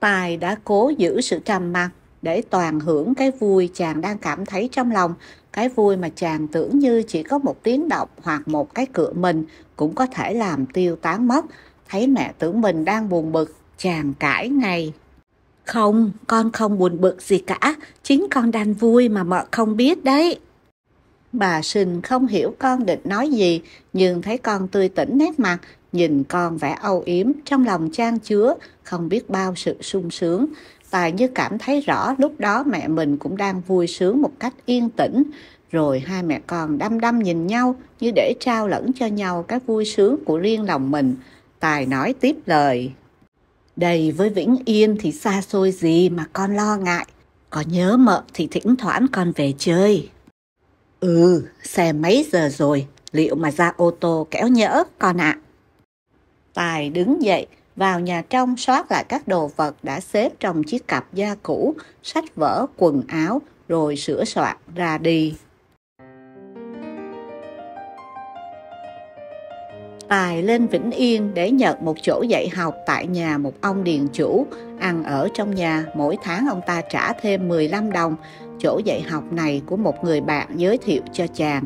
Tài đã cố giữ sự trầm mặc để toàn hưởng cái vui chàng đang cảm thấy trong lòng cái vui mà chàng tưởng như chỉ có một tiếng động hoặc một cái cửa mình cũng có thể làm tiêu tán mất. Thấy mẹ tưởng mình đang buồn bực, chàng cãi ngay. Không, con không buồn bực gì cả, chính con đang vui mà mợ không biết đấy. Bà Sinh không hiểu con định nói gì, nhưng thấy con tươi tỉnh nét mặt, nhìn con vẻ âu yếm, trong lòng trang chứa, không biết bao sự sung sướng. Tài như cảm thấy rõ lúc đó mẹ mình cũng đang vui sướng một cách yên tĩnh, rồi hai mẹ con đăm đăm nhìn nhau như để trao lẫn cho nhau cái vui sướng của riêng lòng mình. Tài nói tiếp lời. Đây với Vĩnh Yên thì xa xôi gì mà con lo ngại. Có nhớ mợ thì thỉnh thoảng con về chơi. Ừ, xe mấy giờ rồi, liệu mà ra ô tô kéo nhỡ con ạ? À? Tài đứng dậy, vào nhà trong soát lại các đồ vật đã xếp trong chiếc cặp da cũ, sách vở, quần áo, rồi sửa soạn ra đi. Tài lên Vĩnh Yên để nhận một chỗ dạy học tại nhà một ông điền chủ, ăn ở trong nhà, mỗi tháng ông ta trả thêm 15 đồng. Chỗ dạy học này của một người bạn giới thiệu cho chàng.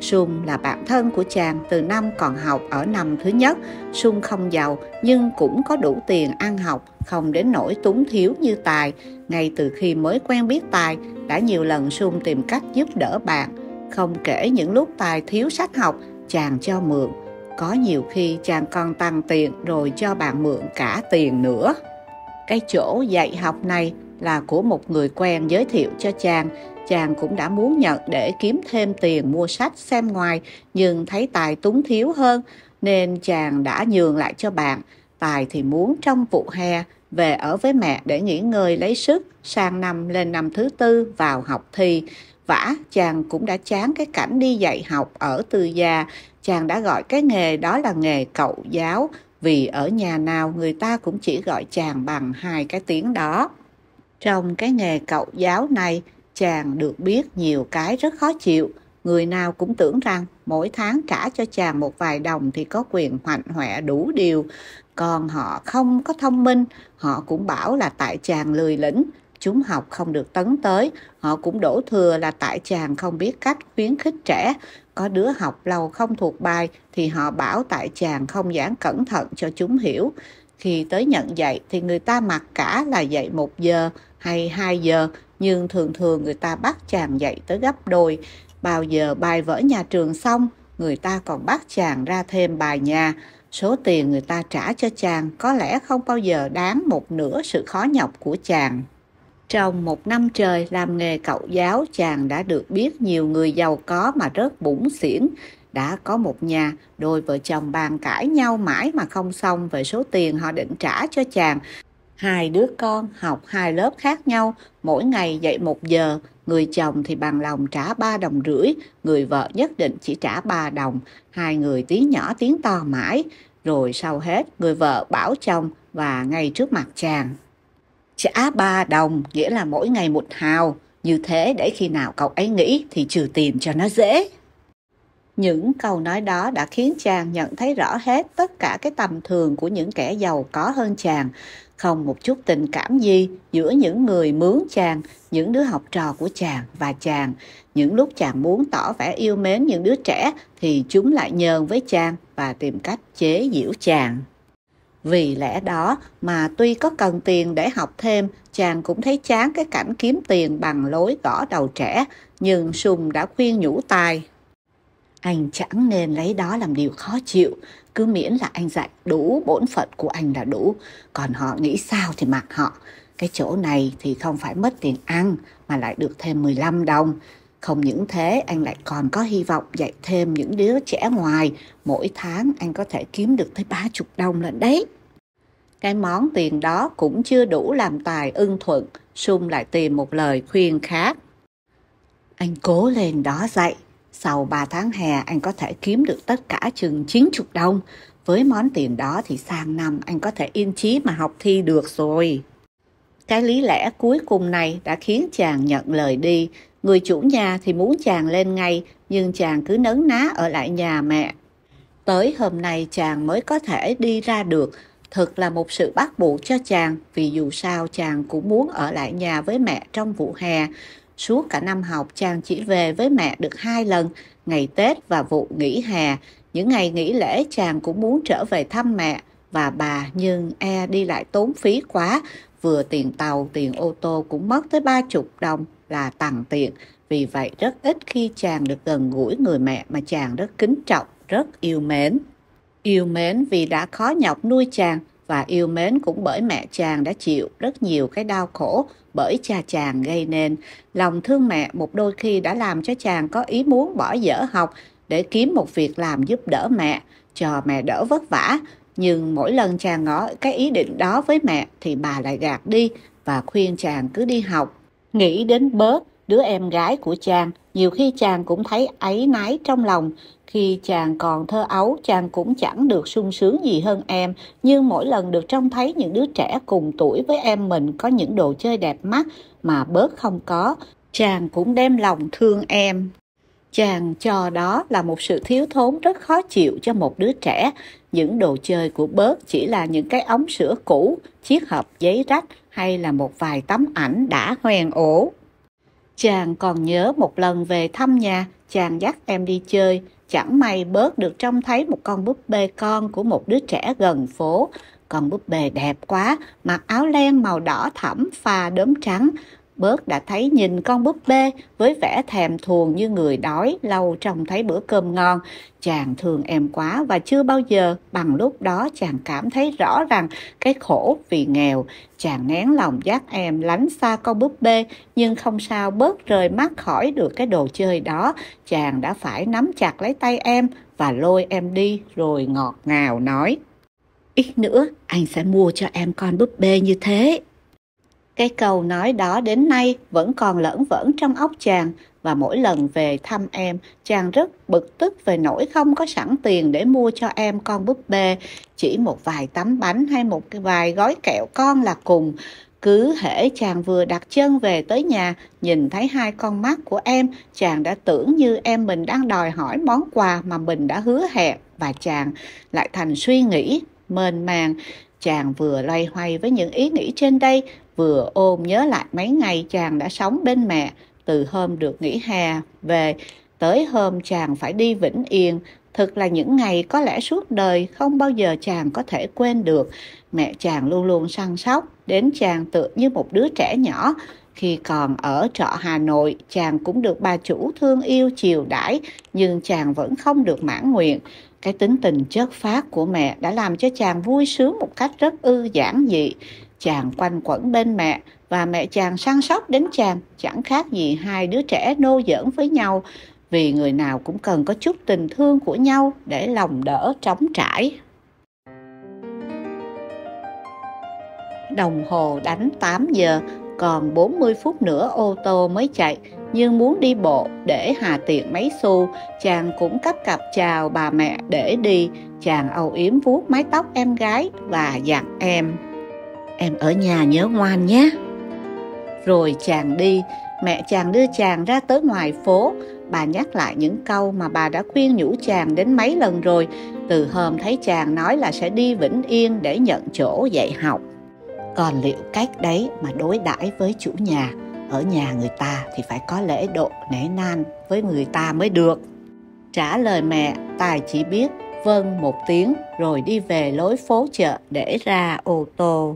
Sung là bạn thân của chàng từ năm còn học ở năm thứ nhất. Sung không giàu nhưng cũng có đủ tiền ăn học, không đến nỗi túng thiếu như Tài. Ngay từ khi mới quen biết Tài, đã nhiều lần Sung tìm cách giúp đỡ bạn. Không kể những lúc Tài thiếu sách học, chàng cho mượn. Có nhiều khi chàng còn tăng tiền rồi cho bạn mượn cả tiền nữa. Cái chỗ dạy học này là của một người quen giới thiệu cho chàng chàng cũng đã muốn nhận để kiếm thêm tiền mua sách xem ngoài nhưng thấy tài túng thiếu hơn nên chàng đã nhường lại cho bạn tài thì muốn trong vụ hè về ở với mẹ để nghỉ ngơi lấy sức sang năm lên năm thứ tư vào học thi vả chàng cũng đã chán cái cảnh đi dạy học ở từ già, chàng đã gọi cái nghề đó là nghề cậu giáo vì ở nhà nào người ta cũng chỉ gọi chàng bằng hai cái tiếng đó trong cái nghề cậu giáo này, chàng được biết nhiều cái rất khó chịu. Người nào cũng tưởng rằng mỗi tháng trả cho chàng một vài đồng thì có quyền hoạnh hoẹ đủ điều. Còn họ không có thông minh, họ cũng bảo là tại chàng lười lĩnh, chúng học không được tấn tới. Họ cũng đổ thừa là tại chàng không biết cách khuyến khích trẻ. Có đứa học lâu không thuộc bài thì họ bảo tại chàng không giảng cẩn thận cho chúng hiểu. Khi tới nhận dạy thì người ta mặc cả là dạy một giờ, hay 2 giờ nhưng thường thường người ta bắt chàng dậy tới gấp đôi. Bao giờ bài vỡ nhà trường xong, người ta còn bắt chàng ra thêm bài nhà. Số tiền người ta trả cho chàng có lẽ không bao giờ đáng một nửa sự khó nhọc của chàng. Trong một năm trời làm nghề cậu giáo, chàng đã được biết nhiều người giàu có mà rớt bủng xỉn. Đã có một nhà, đôi vợ chồng bàn cãi nhau mãi mà không xong về số tiền họ định trả cho chàng Hai đứa con học hai lớp khác nhau, mỗi ngày dạy một giờ, người chồng thì bằng lòng trả ba đồng rưỡi, người vợ nhất định chỉ trả ba đồng, hai người tiếng nhỏ tiếng to mãi. Rồi sau hết, người vợ bảo chồng và ngay trước mặt chàng. Trả ba đồng nghĩa là mỗi ngày một hào, như thế để khi nào cậu ấy nghĩ thì trừ tiền cho nó dễ. Những câu nói đó đã khiến chàng nhận thấy rõ hết tất cả cái tầm thường của những kẻ giàu có hơn chàng không một chút tình cảm gì giữa những người mướn chàng, những đứa học trò của chàng và chàng. Những lúc chàng muốn tỏ vẻ yêu mến những đứa trẻ thì chúng lại nhờn với chàng và tìm cách chế giễu chàng. Vì lẽ đó mà tuy có cần tiền để học thêm, chàng cũng thấy chán cái cảnh kiếm tiền bằng lối gõ đầu trẻ, nhưng Sùng đã khuyên nhủ tài anh chẳng nên lấy đó làm điều khó chịu, cứ miễn là anh dạy đủ bổn phận của anh là đủ, còn họ nghĩ sao thì mặc họ. Cái chỗ này thì không phải mất tiền ăn mà lại được thêm 15 đồng. Không những thế, anh lại còn có hy vọng dạy thêm những đứa trẻ ngoài. Mỗi tháng anh có thể kiếm được tới ba chục đồng lận đấy. Cái món tiền đó cũng chưa đủ làm tài ưng thuận. Sung lại tìm một lời khuyên khác. Anh cố lên đó dạy, sau 3 tháng hè anh có thể kiếm được tất cả chừng 90 đồng. Với món tiền đó thì sang năm anh có thể yên chí mà học thi được rồi. Cái lý lẽ cuối cùng này đã khiến chàng nhận lời đi. Người chủ nhà thì muốn chàng lên ngay, nhưng chàng cứ nấn ná ở lại nhà mẹ. Tới hôm nay chàng mới có thể đi ra được. thật là một sự bắt buộc cho chàng, vì dù sao chàng cũng muốn ở lại nhà với mẹ trong vụ hè. Suốt cả năm học, chàng chỉ về với mẹ được hai lần, ngày Tết và vụ nghỉ hè. Những ngày nghỉ lễ, chàng cũng muốn trở về thăm mẹ và bà, nhưng e đi lại tốn phí quá. Vừa tiền tàu, tiền ô tô cũng mất tới ba chục đồng là tặng tiền Vì vậy, rất ít khi chàng được gần gũi người mẹ mà chàng rất kính trọng, rất yêu mến. Yêu mến vì đã khó nhọc nuôi chàng, và yêu mến cũng bởi mẹ chàng đã chịu rất nhiều cái đau khổ bởi cha chàng gây nên. Lòng thương mẹ một đôi khi đã làm cho chàng có ý muốn bỏ dở học để kiếm một việc làm giúp đỡ mẹ, cho mẹ đỡ vất vả. Nhưng mỗi lần chàng ngỏ cái ý định đó với mẹ thì bà lại gạt đi và khuyên chàng cứ đi học. Nghĩ đến bớt, đứa em gái của chàng, nhiều khi chàng cũng thấy áy náy trong lòng khi chàng còn thơ ấu, chàng cũng chẳng được sung sướng gì hơn em, nhưng mỗi lần được trông thấy những đứa trẻ cùng tuổi với em mình có những đồ chơi đẹp mắt mà bớt không có, chàng cũng đem lòng thương em. Chàng cho đó là một sự thiếu thốn rất khó chịu cho một đứa trẻ. Những đồ chơi của bớt chỉ là những cái ống sữa cũ, chiếc hộp giấy rách hay là một vài tấm ảnh đã hoen ổ. Chàng còn nhớ một lần về thăm nhà, chàng dắt em đi chơi, chẳng may bớt được trông thấy một con búp bê con của một đứa trẻ gần phố. Con búp bê đẹp quá, mặc áo len màu đỏ thẫm pha đốm trắng, Bớt đã thấy nhìn con búp bê với vẻ thèm thuồng như người đói lâu trông thấy bữa cơm ngon. Chàng thương em quá và chưa bao giờ bằng lúc đó chàng cảm thấy rõ rằng cái khổ vì nghèo. Chàng nén lòng dắt em lánh xa con búp bê nhưng không sao bớt rời mắt khỏi được cái đồ chơi đó. Chàng đã phải nắm chặt lấy tay em và lôi em đi rồi ngọt ngào nói. Ít nữa anh sẽ mua cho em con búp bê như thế cây cầu nói đó đến nay vẫn còn lẫn vẫn trong óc chàng và mỗi lần về thăm em, chàng rất bực tức về nỗi không có sẵn tiền để mua cho em con búp bê, chỉ một vài tấm bánh hay một vài gói kẹo con là cùng. Cứ hễ chàng vừa đặt chân về tới nhà, nhìn thấy hai con mắt của em, chàng đã tưởng như em mình đang đòi hỏi món quà mà mình đã hứa hẹn và chàng lại thành suy nghĩ mênh màng chàng vừa loay hoay với những ý nghĩ trên đây vừa ôm nhớ lại mấy ngày chàng đã sống bên mẹ từ hôm được nghỉ hè về tới hôm chàng phải đi Vĩnh Yên. Thực là những ngày có lẽ suốt đời không bao giờ chàng có thể quên được. Mẹ chàng luôn luôn săn sóc, đến chàng tựa như một đứa trẻ nhỏ. Khi còn ở trọ Hà Nội, chàng cũng được bà chủ thương yêu chiều đãi, nhưng chàng vẫn không được mãn nguyện. Cái tính tình chất phát của mẹ đã làm cho chàng vui sướng một cách rất ư giản dị. Chàng quanh quẩn bên mẹ và mẹ chàng săn sóc đến chàng, chẳng khác gì hai đứa trẻ nô giỡn với nhau, vì người nào cũng cần có chút tình thương của nhau để lòng đỡ trống trải. Đồng hồ đánh 8 giờ, còn 40 phút nữa ô tô mới chạy, nhưng muốn đi bộ để hà tiện mấy xu, chàng cũng cấp cặp chào bà mẹ để đi, chàng âu yếm vuốt mái tóc em gái và dặn em em ở nhà nhớ ngoan nhé rồi chàng đi mẹ chàng đưa chàng ra tới ngoài phố bà nhắc lại những câu mà bà đã khuyên nhủ chàng đến mấy lần rồi từ hôm thấy chàng nói là sẽ đi vĩnh yên để nhận chỗ dạy học còn liệu cách đấy mà đối đãi với chủ nhà ở nhà người ta thì phải có lễ độ nể nan với người ta mới được trả lời mẹ tài chỉ biết vâng một tiếng rồi đi về lối phố chợ để ra ô tô